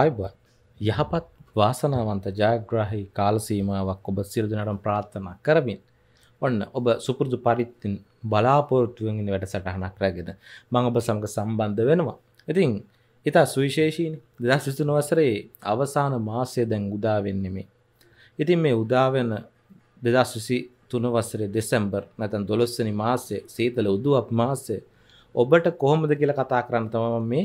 ආයබත් යහපත් වාසනාවන්ත ජයග්‍රාහි කාලසීමාවක් ඔබ සිරදුනටම ප්‍රාත්ථනා කරමින් ඔන්න ඔබ සුපුරදු පරිත්තින් බලාපොරොත්තුවෙන්ගෙන වැඩ සටහනක් රැගෙන මං ඔබ සමඟ සම්බන්ධ වෙනවා. ඉතින් ඉතා සුවිශේෂීන් දෙදස් විසතුන වසරේ අවසාන මාසය දැන් උදාවෙන්නෙමේ. ඉතින් මේ උදාවෙන දෙදස් විසි තුනවසරේ දෙසැම්බර් නැතන් දොළොස්සනි මාසය සීතල උදුවක් මාසය ඔබට කොහොමද කියල කතා කරන්න තමම මේ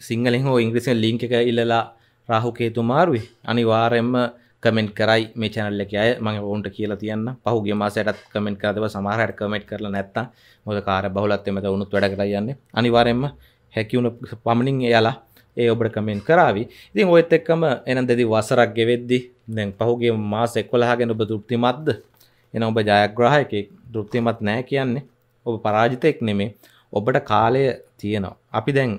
සිංහලෙන් හෝ ඉංග්‍රිසින් ලිංක එක ඉල්ලලා රාහුකේතු මාරුයි අනිවාරෙන්ම කමෙන්ට් කරයි මේ චැනල්ල එක අය මගේ ඔවුන්ට කියලා තියන්න පහුගේ මාසයටත් කමෙන්ට් කරදව සමහරට කමෙන්ට් කරලා නැත්තම් මොකද කාර්ය බහුලත්වයෙන් මෙතන උනුත් වැඩ කරලා යන්නේ අනිවාරෙන්ම හැකියුණ පමණින් එයාලා ඒ ඔබට කමෙන්ට් කරාවි ඉතින් ඔයත් එක්කම එනම් දෙදි වසරක් ගෙවෙද්දි දැන් පහුගේ මාස 11 ගැන ඔබ තෘප්තිමත්ද එන ඔබ ජයග්‍රාහකෙක් තෘප්තිමත් නැහැ කියන්නේ ඔබ පරාජිතෙක් නෙමේ ඔබට කාලය තියෙනවා අපි දැන්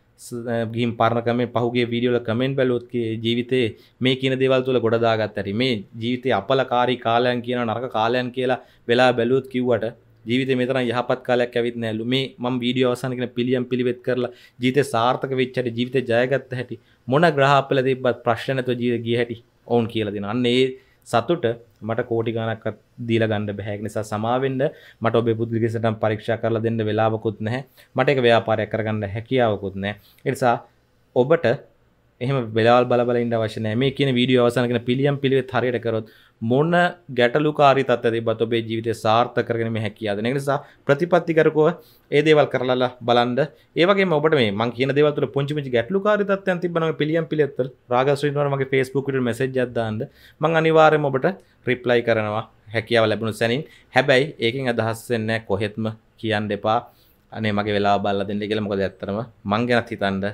ගිහින් පරණ කමෙන් පහුගේ වීඩියෝල කමෙන්ට් බැලුවොත් ජීවිතේ මේ කියන දේවල් තුල ගොඩ දාගත්ත හැටි මේ ජීවිතේ අපලකාරී කාලයන් කියන නරක කාලයන් කියලා වෙලා බැලුවොත් කිව්වට ජීවිතේ මේ තරම් යහපත් කාලයක් ඇවිත් නැහැලු මේ මම වීඩියෝ අවසන් කරන පිළියම් පිළිවෙත් කරලා ජීවිතේ සාර්ථක වෙච්ච හැටි ජීවිතේ ජයගත්ත හැටි මොන ග්‍රහ අපල තිබ්බත් ප්‍රශ්න නැතුව ජීවිතේ ගිය හැටි ඔවුන් කියලා දෙනවා අන්න ඒ සතුට මට කෝටි ගණක් දීල ගණඩ බැහැක් නිසා සමාවෙන්ඩ මට ඔබ පුද්ලිගෙසට පරීක්ෂා කරල දෙන්න වෙලාවකුත් නැහැ මට එක ව්‍යාපාරයක් කරගන්න හැකියාවකුත් නෑ එනිසා ඔබට එහම බෙලාල් බලබලන්න වශනය මේ කියන වීඩියෝ අවසනගෙන පිළියම් පිළිවෙත් හරියට කරොත් මොන ගැටලුකාරි තත්ත තිබත් ඔබේ ජීවිතය සාර්ථ කරගෙන හැකියාද නිසා ප්‍රතිපත්තිකරකව ඒ දේවල් කරලා බලන්න ඒවගේ ඔබට මේ මං කියන දේවල් පුංචිමිචි ගැටලුකාරි තත්ත්වයන් තිබෙනවා පිළියම් පිළිතුර රාගස්විනවර මගේ Facebook එකට මැසේජ් එකක් දාන්න මං අනිවාර්යයෙන්ම ඔබට රිප්ලයි කරනවා හැකියාව ලැබුණු සැනින් හැබැයි ඒකෙන් අදහස් වෙන්නේ කොහෙත්ම කියන්න එපා අනේ මගේ වෙලා බල්ලා දෙන්න කියලා මොකද ඇත්තටම මං ගැනත් හිතන්න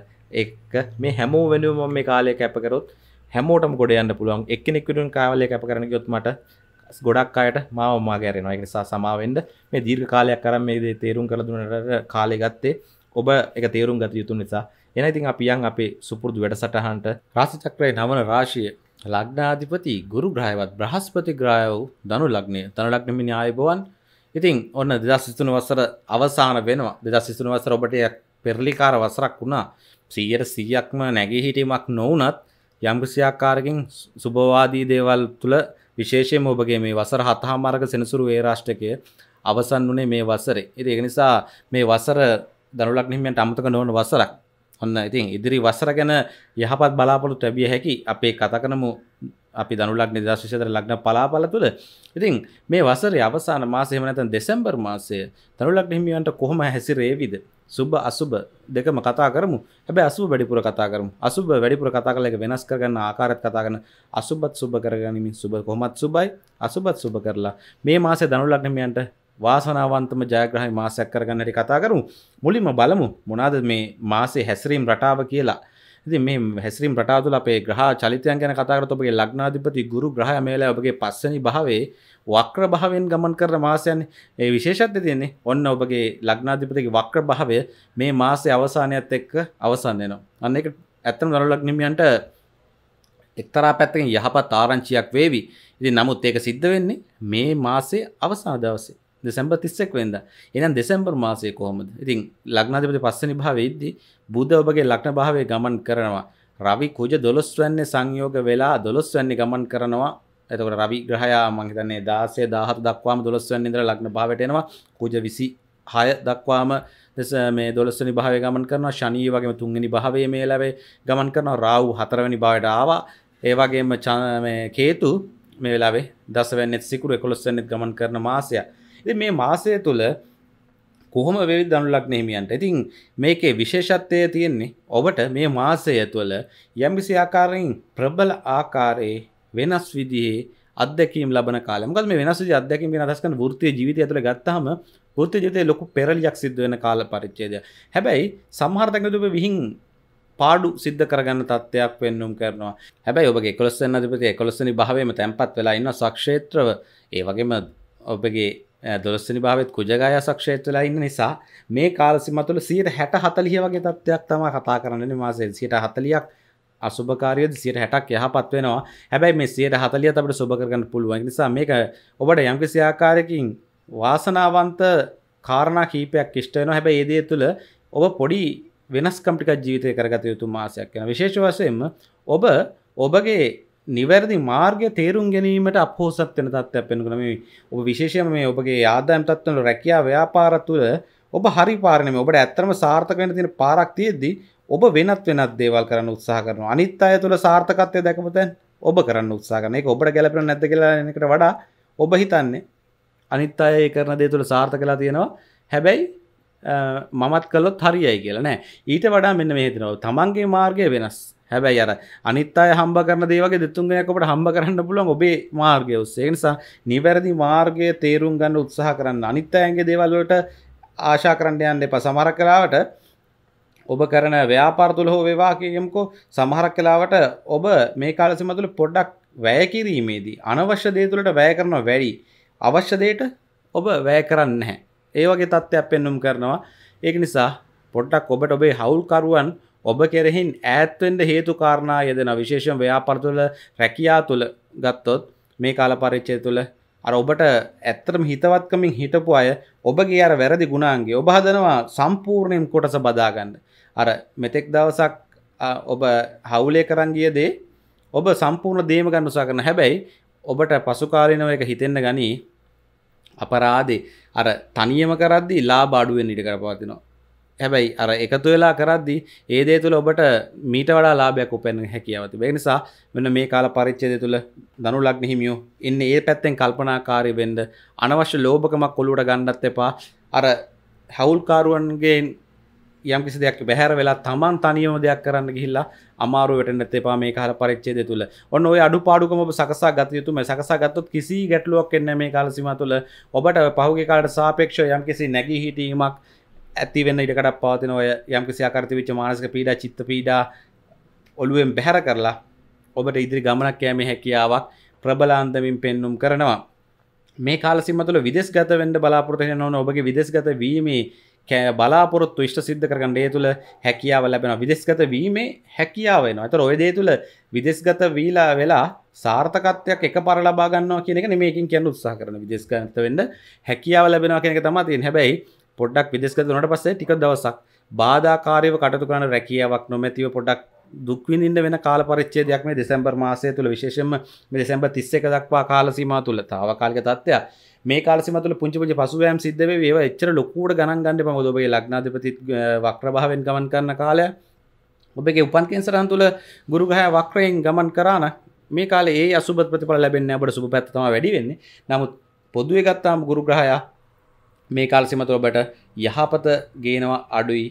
ඒක මේ හැමෝ වෙනුවම මේ කාලය කැප කරොත් හැමෝටම ගොඩ යන්න පුළුවන් එක්කෙනෙක්විටුන් කාවලය කැප කරන ගොත් මට ගොඩක් අයට මාව මාගැරෙනවා එක නිසා සමාවෙන්ඩ මේ දීර්ඝ කාලයක් කරම් මේ දේ තේරුම් කළ දුන්නට කාලෙ ගත්තේ ඔබ එක තේරුම් ගත යුතු නිසා එන ඉතින් අපියන් අපේ සුපුරදු වැඩසටහන්ට රාසිචක්‍රය නමන රාශිය ලග්නාධිපති ගුරු ග්‍රහයවත් බ්‍රහස්පති ග්‍රායව දනු ලග්නය තන ලක්නමිනි ආයබවන් ඉතින් ඔන්න දෙදස් සිතුන වසර අවසාන වෙනවා දෙදස් සිතුන වසර ඔබට පෙරලිකාර වසරක් වුණා සීයට සීයක්ම නැගී හිටීමක් නොවනත් යම්කිසියාකාරකින් සුභවාදී දේවල් තුළ විශේෂයෙන් ඔබගේ මේ වසර හතහාමාරක සෙනසුරු ඒ රාෂ්ටකය අවසන් වනේ මේ වසරේ ඉති ඒ නිසා මේ වසර දනුලක් නිහිමට අමතක නොවන වසරක් ඔන්න ඉතින් ඉදිරි වසර ගැන යහපත් බලාපොරොත්තු ලැබිය හැකි අපේ කතා කරනමු අපි දනුලක් නිදශේෂතර ලග්න පලාපල තුළ ඉතින් මේ වසරේ අවසාන මාසය එහෙම නැත්නම් දෙසැම්බර් මාසය දනුලක් හිමියන්ට කොහොම හැසිරේවිද සුබ අසුබ දෙකම කතා කරමු හැබැයි අසුබ වැඩිපුර කතා කරමු අසුබ වැඩිපුර කතා කරලා ඒක වෙනස් කරගන්න ආකාරයත් කතා කරන අසුබත් සුබ කරගනිමින් සුබ කොහොමත් සුබයි අසුබත් සුබ කරලා මේ මාසේ ධනු ලග්නමයන්ට වාසනාවන්තම ජයග්‍රහයි මාසයක් කරගන්න හැටි කතා කරමු මුලින්ම බලමු මොනවාද මේ මාසේ හැසිරීම් රටාව කියලා ඉති මේ හැසිරම් ප්‍රටාතුල අපේ ග්‍රහ චලිතයන් ගැන කතාරත ඔබගේ ලක්නාධිපති ගුරු ග්‍රහ මේලා ඔබගේ පස්සනි භාවේ වක්‍ර භාවෙන් ගමන් කරන මාසයන් ඒ විශේෂත්ය තියන්නේ ඔන්න ඔබගේ ලක්නාධිපතිගේ වක්‍ර භාවය මේ මාසය අවසානයත් එක්ක අවසන් වෙනවා අන්න එක ඇත්තම දරු ලක්නිමියන්ට එක්තරා පැත්තකින් යහපත් ආරංචියක් වේවි ඉති නමුත් ඒක සිද්ධ වෙන්නේ මේ මාසේ අවසාදවසේ දෙසැම්බ තිස්සෙක් වෙද එනම් දෙසැම්බර් මාසය කොහොමද ඉතින් ලක්නාධපති පස්සනි භාවයිද්දී බුද්ධ ඔබගේ ලක්න භාවය ගමන් කරනවා රවි කුජ දොළොස් වන්නේ සංයෝග වෙලා දොළොස් වන්නේ ගමන් කරනවා ඇතකට රවි ග්‍රහයා මංහිතන්නේ දාසය දාහත දක්වාම දොළොස් වන්නේ දර ලක්න භාවටයනවා කුජ විසි හය දක්වාම දෙස මේ දොළස්වනි භාවය ගමන් කරනවා ශනී වගේම තුන්ගනි භාවේ මේ ලැබේ ගමන් කරනවා රව් හතරවැනි භාවට ආවා ඒවගේම චානමය කේතු මේ වෙලාවේ දසවැන්නෙත් සිකුරු එකොළොස්සන්නෙත් ගමන් කරන මාසයක් මේ මාසය තුළ කොහොම වෙවි දනුලක් නහිමියන්ට ඉතින් මේකේ විශේෂත්වය තියෙන්නේ ඔබට මේ මාසය තුළ යම්බිසි ආකාරයෙන් ප්‍රබල ආකාරයේ වෙනස් විදිහේ අදකීම් ලබන කාලමක මේ වෙනස් අදකින් වෙනස්කන ෘතිය ජීවිත ඇතුළ ගත්තහම ෘති ජතය ලොකු පෙරලියක් සිද්ධ වෙන කාල පරිච්චේද හැබැයි සම්හර්තකතුප විහින් පාඩු සිද්ධ කරගන්න තත්ත්වයක් පෙන්නුම් කරනවා හැබැයි ඔබගේ කොලස්සන අධිපති කොලස්සනි භාවම තැන්පත් වෙලා ඉන්න සක්ෂේත්‍රව ඒ වගේම ඔබගේ දොළස්සනි භාවත් කුජගාය සක්ෂේත් වෙලා ඉන්න නිසා මේ කාලසිම තුළ සීට හැට හතලිය වගේ තත්ත්වයක් තම කතා කරන්න මාසෙල් සියට හතලියක් අසුභකාරයද සියට හැටක් යහපත් වෙනවා හැබැයි මේ සියට හතලිය අපට සුභකරගන්න පුළුවන් නිසා මේක ඔබට යම්කිසිආකාරයකින් වාසනාවන්ත කාරණ කීපයක් ෂ්ටයන හැබැයි ඒදේ තුළ ඔබ පොඩි වෙනස් කම්ටිකක් ජීවිතය කරගත යුතු මාසයක් වෙන විශේෂ වසයෙන්ම ඔබ ඔබගේ නිවැරදි මාර්ගය තේරුම් ගැනීමට අපහෝසත් වෙන තත්ත්වයක් පෙන්වනවා මේ ඔබ විශේෂයෙන්ම මේ ඔබගේ ආදායම් තත්ත්වවල රැකියා ව්‍යාපාර තුළ ඔබ හරි පාරනේ ඔබට ඇත්තම සාර්ථක වෙන්න තියෙන පාරක් තියෙද්දි ඔබ වෙනත් වෙනත් දේවල් කරන්න උත්සාහ කරනවා අනිත් අය තුළ සාර්ථකත්වය දැකපු තැන් ඔබ කරන්න උත්සාහ කරන එක ඔබට ගැලපෙන්නේ නැද්ද කියලා එකට වඩා ඔබ හිතන්නේ අනිත් අය ඒ කරන දේ තුළ සාර්ථක වෙලා තියෙනවා හැබැයි මමත් කළොත් හරියයි කියලා නෑ ඊට වඩා මෙන්න මේ හිතනවා තමන්ගේ මාර්ගය වෙනස් හැබැයි අර අනිත් අය හම්බ කරන දේවගේ දෙතුන්ගයක් ඔබට හම්බ කරන්න පුළුවන් ඔබේ මාර්ගය ඔස්සේ නිසා නිවැරදි මාර්ගය තේරුම් ගන්න උත්සාහ කරන්න අනිත් අයගේ දේවල් වලට ආශා කරන්න යන්න එපා සමහර කලාවට ඔබ කරන ව්‍යාපාර තුළ හෝ වේවා කියමුකෝ සමහරක් කලාවට ඔබ මේ කාලසීම තුළ පොඩ්ඩක් වැය කිරීමේදී අනවශ්‍ය දේ තුළට වැය කරනවා වැඩි අවශ්‍ය දෙයට ඔබ වැය කරන්නේ නැහැ. ඒ වගේ තත්ත්වයක් පෙන්වුම් කරනවා. ඒක නිසා පොඩ්ඩක් ඔබට ඔබේ හවුල්කරුවන් ඔබ කෙරෙහින් ඈත්වෙන්ද හේතු කාරණා යෙදෙන විශේෂම ව්‍යාපාර තුළ රැකියා තුළ ගත්තොත් මේ කාල පරිච්ඡේදය තුළ අර ඔබට ඇත්තටම හිතවත්කමින් හිටපු අය ඔබගේ අර වැරදි ගුණාංගේ ඔබ හදනවා සම්පූර්ණයෙන් කොටස බදාගන්න. අර මෙතෙක් දවසක් ඔබ හවුලේ කරන් ගිය දේ ඔබ සම්පූර්ණ දේම ගන්න උත්සාහ කරන හැබැයි ඔබට පසුකාලීනව එක හිතෙන්න ගනී අපරාදේ අර තනියම කරද්දී ලාභ අඩුවෙන් ඉඩ කරපවතිනවා. හැබැයි අර එකතු වෙලා කරද්දි ඒදේ තුළ ඔබට මීට වඩා ලාභයක් උපැන්න හැකියාවති බෙනිසා මෙන්න මේ කාල පරිච්චේද තුළ දනු ලක්න හිමියෝ එන්න ඒ පැත්තෙන් කල්පනාකාරය වෙන්ඩ අනවශ්‍ය ලෝභකමක් කොළුට ගණ්ඩත් එපා අර හැවුල්කාරුවන්ගේ යම් කිසි දෙයක් බැහැර වෙලා තමන් තනියම දෙයක් කරන්න ගිහිල්ලා අමාරුවට නැත් එපා මේ කාල පරිච්ඡේදය තුල. ඔන්න ඔය අඩුපාඩුකම ඔබ සකසා ගත යුතුමයි. සකසා ගත්තොත් කිසි ගැටලුවක් එන්නේ නැහැ මේ කාල සීමාව තුල. ඔබට පහුගිය කාලට සාපේක්ෂව යම් කිසි නැගී හිටීමක් ඇතිවෙන්න ඉටකට පාතින ඔය යම්කිසි අකරති විච මානසක පීඩා චිත්ත පීඩා ඔළුවෙන් බැහැර කරලා ඔබට ඉදිරි ගමනක් කෑමේ හැකියාවක් ප්‍රබලාන්දමින් පෙන්නුම් කරනවා මේ කාලසිම තුළ විදෙස් ගත වඩ බලාපොරතය නොන ඔබගේ විදෙස්ගත වීමේ කෑ බලාපොරොත්තු විෂ්ට සිද්ධ කරගන්න ඒ තුළ හැකියාව ලැබෙන විදෙස්ගත වීමේ හැකියාවෙන ඇත ඔය දේ තුළ විදෙස්ගත වීලා වෙලා සාර්ථකත්වයක් එක පර ලබාගන්නවා කියනෙක මේකින් කියන්න උත්සා කරන විදෙස්ගත වෙන්න හැකියාව ලැබෙනවා කෙනෙක තමතින් හැබැයි පොඩ්ඩක් විදෙස්ගත වනට පස්සේ ටික දවසක් බාධාකාරයව කටතු කරන රැකියාවක් නොමැතිව පොඩක් දුක්විඳින්න වෙන කාල පරිච්ඡේදයක් මේ දෙසැම්බර් මාසය තුළ විශේෂයෙන්ම මේ දෙසැම්බර් 31 දක්වා කාල සීමාව තුළ తాවකාලික තත්ත්වයක් මේ කාල සීමාව තුළ පුංචි පුංචි පසුබෑම් සිද්ධ වෙවි ඒවා එච්චර ලොකුවට ගණන් ගන්න එපා මොකද ඔබේ ලග්නාධිපති වක්‍රභාවයෙන් ගමන් කරන කාලය ඔබගේ උපන් කේන්සරයන් තුළ ගුරු ග්‍රහය වක්‍රයෙන් ගමන් කරාන මේ කාලේ ඒ අසුබ ප්‍රතිඵල ලැබෙන්නේ අපට සුබ පැත්ත තමයි වැඩි වෙන්නේ නමුත් පොදුවේ ගත්තාම ගුරු ග්‍රහයා මේ කාල්සිමත ඔබට යහපත ගේනවා අඩුයි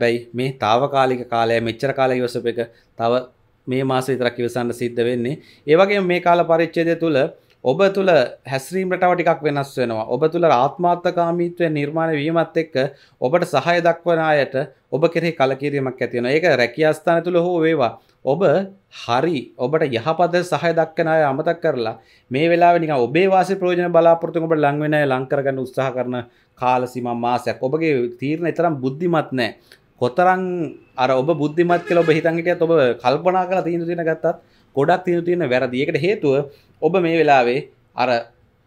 බැයි මේ තාවකාලික කාලය මෙච්චර කාලය යොසප එක තව මේ මාස විතරක් ඉවසන්න සිද්ධ වෙන්නේ ඒවගේ මේ කාල පරිච්චේදය තුළ ඔබ තුළ හැස්රීම් රටව ටිකක් වෙනස් වෙනවා ඔබ තුළ ආත්මාත්තකාමීත්වය නිර්මාණය වීමත් එක්ක ඔබට සහය දක්වන අයට ඔබ කෙරෙහි කලකිරීමක් ඇතිවෙන ඒක රැකිය අස්ථාන තුළ හෝ වේවා ඔබ හරි ඔබට යහපද සහය දක්කන අය අමතක් කරලා මේ වෙලාව නික ඔබේ වාසි ප්‍රෝජන බලාපොරතුන් ඔබට ලංවෙන ලංකරගන්න උත්සාහ කරන කාලසිම මාසයක් ඔබගේ තීරණ එතරම් බුද්ධිමත් නෑ කොතරං අර ඔබ බුද්ධිමත් කල ඔබ හිතන්ගටයත් ඔබ කල්පනා කලා තීන්දු තින ගත්තත් ගොඩක් තිීන තියෙන වැරදිකට හේතුව ඔබ මේ වෙලාවේ අර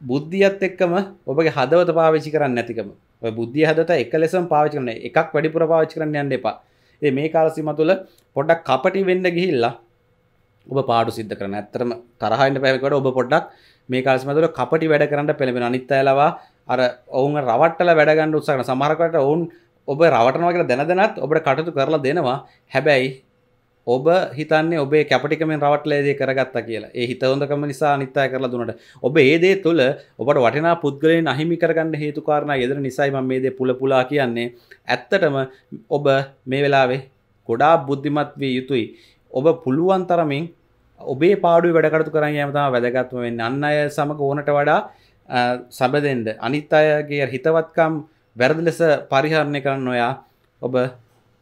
බුද්ධියත් එක්කම ඔබගේ හදවත පාවිච්චි කරන්න නැතිකම බුද්ධිය හදත එක ලෙසම් පාවිච කරන එකක් වැඩිපුර පාවිච් කරන්න යන්න එපා ඒ මේ කාලසිම තුළ පොඩක් කපටි වෙන්න ගිහිල්ලා ඔබ පාඩු සිද්ධ කරන ඇත්තරම තරහන්න පැවිකට ඔබ පොඩ්ඩක් මේ කාලසිම තුළ කපටි වැඩ කරන්න පෙළඹෙන අනිත් අයලවා අර ඔවුන් රවට්ටල වැඩගන්න උත්සාහන සමහරකට ඔවුන් ඔබ රවටනවා කියලා දැන දැනත් ඔබට කටයුතු කරලා දෙනවා හැබැයි ඔබ හිතන්නේ ඔබේ කැපටිකමෙන් රවට්ලේදේ කරගත්ත කියලා ඒ හිතවොඳකම නිසා අනිත්තා කරලා දුනට ඔබ ඒදේ තුළ ඔබට වටනා පුද්ගලයෙන් අහිමි කරගන්න හේතුකාරණ යෙදර නිසයිම මේදේ පුල පුලා කියන්නේ ඇත්තටම ඔබ මේ වෙලාවේ ගොඩා බුද්ධිමත් වී යුතුයි ඔබ පුළුවන් තරමින් ඔබේ පාඩු වැඩකටතු කරන්න යමතම වැදගත්ම වෙන්න අන්න අය සමඟ ඕනට වඩා සබදෙන්ට අනිත් අයගේ හිතවත්කම් වැරදි ලෙස පරිහරණය කරන්න ඔයා ඔබ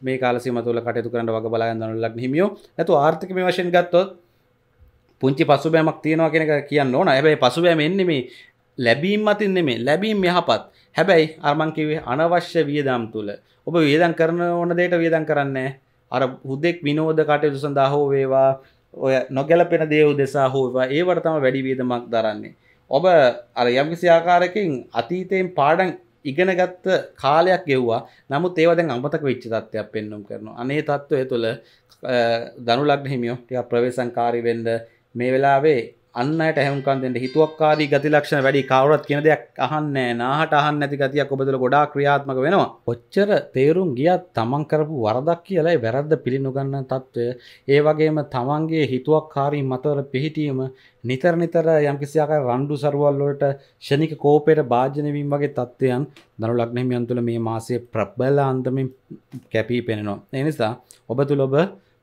මේ කාලසිම තුළ කටයුතු කරන්න වග බලාගන්න ලක් හිමියෝ ඇතු ආර්ථිකම වශයෙන් ගත්තොත් පුංචි පසුබෑමක් තියෙනවා කෙනක කියන්න ඕන ඇබැයි පසුබෑම එන්නේ මේ ලැබීම් අතින් නෙමේ ලැබීම් යහපත් හැබැයි අර්මංකිවේ අනවශ්‍ය වියදම් තුළ ඔබ වියදන් කරන ඕන දේට වියදන් කරන්න අර හුදෙක් විනෝධ කටයුතු සඳහා හෝ වේවා ඔය නොගැලපෙන දේව දෙසා හෝවා ඒවටතම වැඩි වියදමක් දරන්නේ ඔබ අර යම්කිසි ආකාරකින් අතීතයෙන් පාඩන් ඉගෙනගත්ත කාලයක් ගෙව්වා නමුත් ඒවදැන් අමතක විච්ච තත්වයක් පෙන්නුම් කරන අනේ තත්ත්වය තුළ දනුලක් හිමියෝ ටිය ප්‍රවේසංකාරි වෙන්ඩ මේ වෙලාවේ අන්නට හැම්කන්දෙන්ට හිතුවක්කාරී ගති ලක්ෂණ වැඩි කවරත් කියන දෙයක් අහන්න නාහට අහන්න ඇති ගතියක් ඔබදල ගොඩා ක්‍රියාත්මක වෙනවා ඔච්චර තේරුම් ගියත් තමන් කරපු වරදක් කියලයි වැරද්ද පිළිනුගන්න තත්ත්වය ඒ වගේම තමන්ගේ හිතුවක්කාරී මතවර පිහිටීම නිතර නිතර යම්කිසියාක රණ්ඩු සරුවල්ලොට ෂණික කෝපයට භාජනවීම් වගේ තත්ත්වයන් දනු ලක්නහිමියන් තුළ මේ මාසේ ප්‍රබ්බල අන්දමින් කැපී පෙනෙනවා එනිසා ඔබ තුළොබ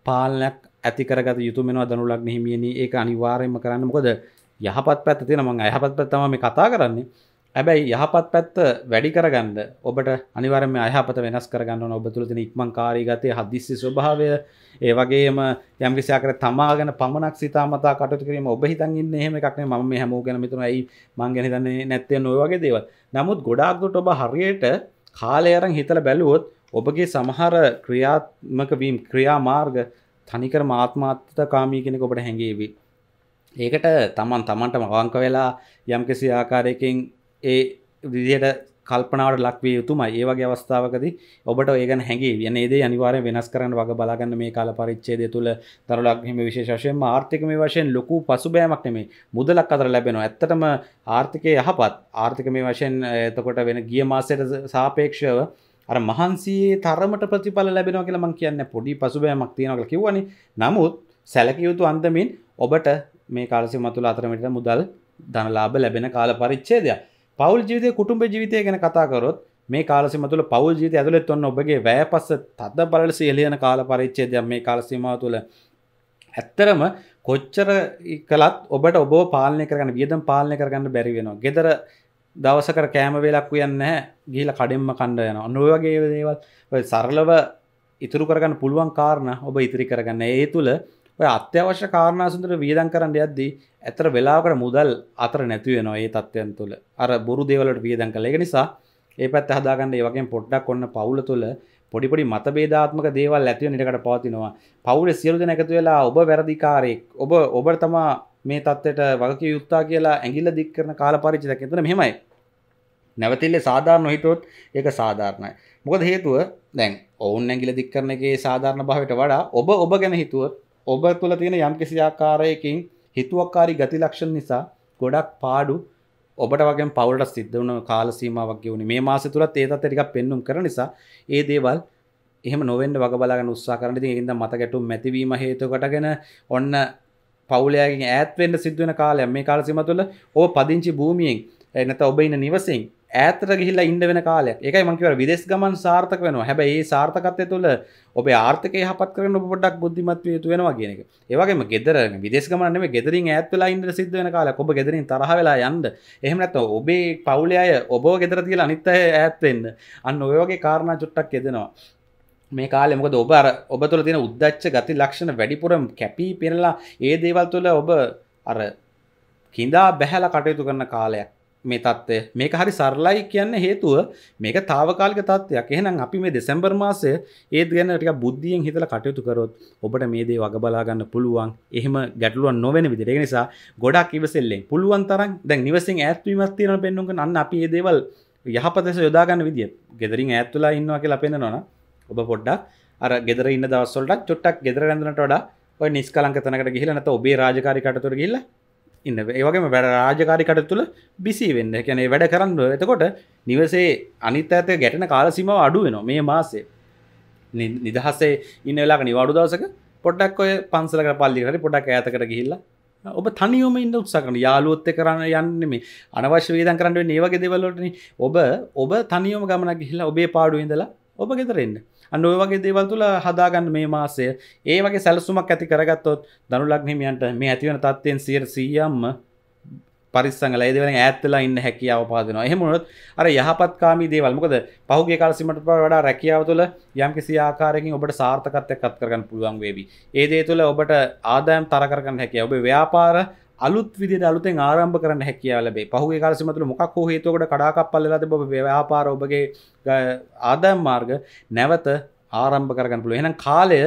පාලනයක් ඇතිකරගත යුතු මෙෙනවා දනුලක් නහිමියනි ඒ අනිවාරයම කරන්න මොකද යහපත් පැත්ත තියෙන මං අයහපත් පැත්තම මේ කතා කරන්නේ ඇබැයි යහපත් පැත්ත වැඩි කරගන්න ඔබට අනිවරම අයහපත වෙනස් කරගන්න ඔබ තුළ තින ඉක්මං කාරීගතය හදිස්සි ස්වභාවය ඒ වගේම යම්කිසිාකර තමාගෙන පමණක් සිතාමතා කටතු කිරීම ඔබ හිතන්න්න එහෙම එකක්නේ ම මේ හැමෝගෙන මිතුර ඇයි මංගෙන හිතන්නේ නැත්තය නොවගේ දේව නමුත් ගොඩාක්දුට ඔබ හරියට කාලයරන් හිතල බැලුවොත් ඔබගේ සමහර ක්‍රියාත්මක වීම් ක්‍රියා මාර්ග තනිකර මාත්මාත්ත කාමී කෙනෙක ඔබට හැඟේවි. ඒකට තමන් තමන්ට මවංක වෙලා යම්කිසි ආකාරයකින් ඒ විදියට කල්පනාවට ලක්විය යුතුමයි ඒ වගේ අවස්ථාවකදී ඔබට ඒක හැඟේවි. යන්නේ දේ අනිවාර්යෙන් වෙනස් කරන්න වග බලාගන්න මේ කාල පරිච්ඡේදය තුළ දරුලක් හිමි විශේෂ වශයෙන්ම ආර්ථික මේ වශයෙන් ලොකු පසුබෑමක් නෙමේ. මුදලක් අතර ලැබෙනවා. ඇත්තටම ආර්ථිකයේ යහපත් ආර්ථික මේ වශයෙන් එතකොට වෙන ගිය මාසයට සාපේක්ෂව අර මහන්සේ තරමට ප්‍රතිඵල ලැබෙනවා කියලා මං කියන්න පොඩි පසුබෑමක් තියෙනවා කියලා කිව්වනේ. නමුත් සැලකිය යුතු අන්දමින් ඔබට මේ කාලසීමාව තුළ අතරමැද මුදල් ධනලාභ ලැබෙන කාල පරිච්ඡේදය. පෞල් ජීවිතය කුටුම්බ ජීවිතය ගැන කතා කරොත් මේ කාලසීමාව තුළ පෞල් ජීවිතය ඇතුළත් වන්න ඔබගේ වැයපස තද බලල සියලියන කාල පරිච්ඡේදය මේ කාලසීමාව තුළ ඇත්තරම කොච්චර කළත් ඔබට ඔබ පාලනය කරගන්න වියදම් පාලනය කරගන්න බැරි වෙනවා. gedara දවසකර කෑම වෙලක් වයන්න ගිල කඩෙන්ම කණ්ඩ යන නොවගේ දේවල් සරලව ඉතුරු කරගන්න පුළුවන් කාරණ ඔබ ඉතිරි කරගන්න ඒ තුළ ඔය අත්‍යවශ්‍ය කාරණාසුන්දර වියදන් කරන්න යද්දී ඇතර වෙලාකට මුදල් අතර නැතිවෙනවා ඒ තත්ත්වයන් තුළ අර බොරු දේවලට වියදන් කළ එක නිසා ඒ පැත් හදාගන්න ඒවගේ පොඩ්ඩක් ඔන්න පවුල තුළ පොඩිපොඩි මතබේධාත්මක දේවල් ඇතිව නිටකට පවතිනවා පවුල සියලු දෙන එකතු වෙලා ඔබ වැරදිකාරයෙක් ඔබ ඔබ තමා මේ තත්ත්වයට වගක යුත්තා කියලා ඇඟිල්ල දික් කරන කාල පරිච්ඡේදයක් එතන මෙහෙමයි. නැවතිල්ලේ සාධාරණ හිටුවොත් ඒක සාධාරණයි. මොකද හේතුව දැන් ඔවුන් ඇඟිල්ල දික් කරන එකේ සාධාරණ භාවයට වඩා ඔබ ඔබ ගැන හිතුවොත් ඔබ තුළ තියෙන යම්කිසි ආකාරයකින් හිතුවක්කාරී ගති ලක්ෂණ නිසා ගොඩක් පාඩු ඔබට වගේ පවුලට සිද්ධ වන කාල සීමාවක් වුණේ මේ මාසෙ තුලත් ඒ තත්ත්වය ටිකක් පෙන්눔 කරන නිසා ඒ දේවල් එහෙම නොවෙන්න වග බලාගෙන උත්සාහ කරන ඉතින් ඒකින්ද මත ගැටුම් ඇතිවීම හේතු කොටගෙන ඔන්න පවුලයාගෙන් ඈත්වෙන්න සිදුවන කාලයක් මේ කාල සීම තුළ ඔබ පදිංචි භූමියෙන් නැත්නම් ඔබ ඉන්න නිවසෙන් ඈතට ගිහිල්ලා ඉන්න වෙන කාලයක්. ඒකයි මම කියවර විදේශ ගමන් සාර්ථක වෙනවා. හැබැයි ඒ සාර්ථකත්වය තුළ ඔබේ ආර්ථිකය යහපත් කරගන්න ඔබ පොඩ්ඩක් බුද්ධිමත් විය යුතු වෙනවා කියන එක. ඒ වගේම ගෙදර විදේශ ගමන නෙමෙයි ගෙදරින් ඈත් වෙලා ඉන්න සිද්ධ වෙන කාලයක්. ඔබ ගෙදරින් තරහ වෙලා යන්න. එහෙම නැත්නම් ඔබේ පවුලේ අය ඔබව ගෙදර තියලා අනිත් අය ඈත් වෙන්න. අන්න ඔය වගේ කාරණා චුට්ටක් යදෙනවා. මේ කාලෙමක ඔබ ඔබ තුළ තියෙන උද්දච්ච ගති ලක්ෂණ වැඩිපුරම් කැපී පෙනලා ඒ දේවල් තුළ ඔබ අර කින්දා බැහැල කටයුතු කරන කාලයක් මේ තත්ත්වය මේක හරි සරලයි කියන්න හේතුව මේක තාවකාලික තත්ත්වයක් එහෙනම් අපි මේ දෙසැම්බර් මාසය ඒත් ගැන ටික බුද්ධියෙන් හිතලා කටයුතු කරොත් ඔබට මේ දේ වග බලා ගන්න පුළුවන් එහෙම ගැටලුවක් නොවන විදිහට ඒ නිසා ගොඩක් ඉවසෙල්ලෙන් පුළුවන් තරම් දැන් නිවසින් ඈත් වීමක් තියෙනවා පෙන්වන්න අන්න අපි මේ දේවල් යහපතස යොදාගන්න විදිය ගෙදරින් ඈත් වෙලා ඉන්නවා කියලා පෙන්නනවා ඔබ පොඩ්ඩක් අර ගෙදර ඉන්න දවස්වලට චුට්ටක් ගෙදර ඇඳනට වඩා ඔය නිස්කලංක තැනකට ගිහිල්ලා නැත්නම් ඔබේ රාජකාරී කටයුතු ගිහිල්ලා ඉන්න ඒ වගේම වැඩ රාජකාරී කටයුතු තුළ බිසි වෙන්න. ඒ කියන්නේ වැඩ කරන්න එතකොට නිවසේ අනිත් අතට ගැටෙන කාල සීමාව අඩු වෙනවා මේ මාසේ. නිදහසේ ඉන්න වෙලාවක නිවාඩු දවසක පොඩ්ඩක් ඔය පන්සලකට පල්ලි හරි පොඩක් ඈතකට ගිහිල්ලා ඔබ තනියම ඉන්න උත්සාහන යාළුවොත් කරන්න යන්නේ මේ අනවශ්‍ය වේදම් කරන්න වෙන්නේ මේ වගේ දේවල් වලටනේ ඔබ ඔබ තනියම ගමනක් ගිහිල්ලා ඔබේ පාඩුවේ ඉඳලා ඔබ ගෙතරෙන්න්න අන්න ඔය වගේ දේවල්තුල හදාගන්න මේ මාසය ඒ වගේ සැලසුමක් ඇති කරගත්තොත් දනුලක්හිමියන්ට මේ ඇතිවන තත්වයෙන් සියයට සීයම්ම පරිස්සඟල දෙවන ඇත්තලා ඉන්න හැකියාව පාදනවා එහෙමුණොත් අර යහපත්කාමී දේවල් මොකද පහුගේ කාලසිමට ප වඩා රැකියාව තුළ යම් කිසි ආකාරයකින් ඔබට සාර්ථකත්යක් කත් කරගන්න පුළුවන් වේවි ඒ දේ තුළ ඔබට ආදායම් තරකරගන්න හැකිය ඔබ ව්‍යාපාර අලුත් විදි අලුතෙන් ආරම්භ කරන හැකියාවලබේ පහු කාලසිමතුළ මොකක් හෝ හේතකට කඩාකප්පල්ලද බ ව්‍යාපාර ඔබගේ ආදම් මාර්ග නැවත ආරම්භ කරගන්න පුළුව එනම් කාලය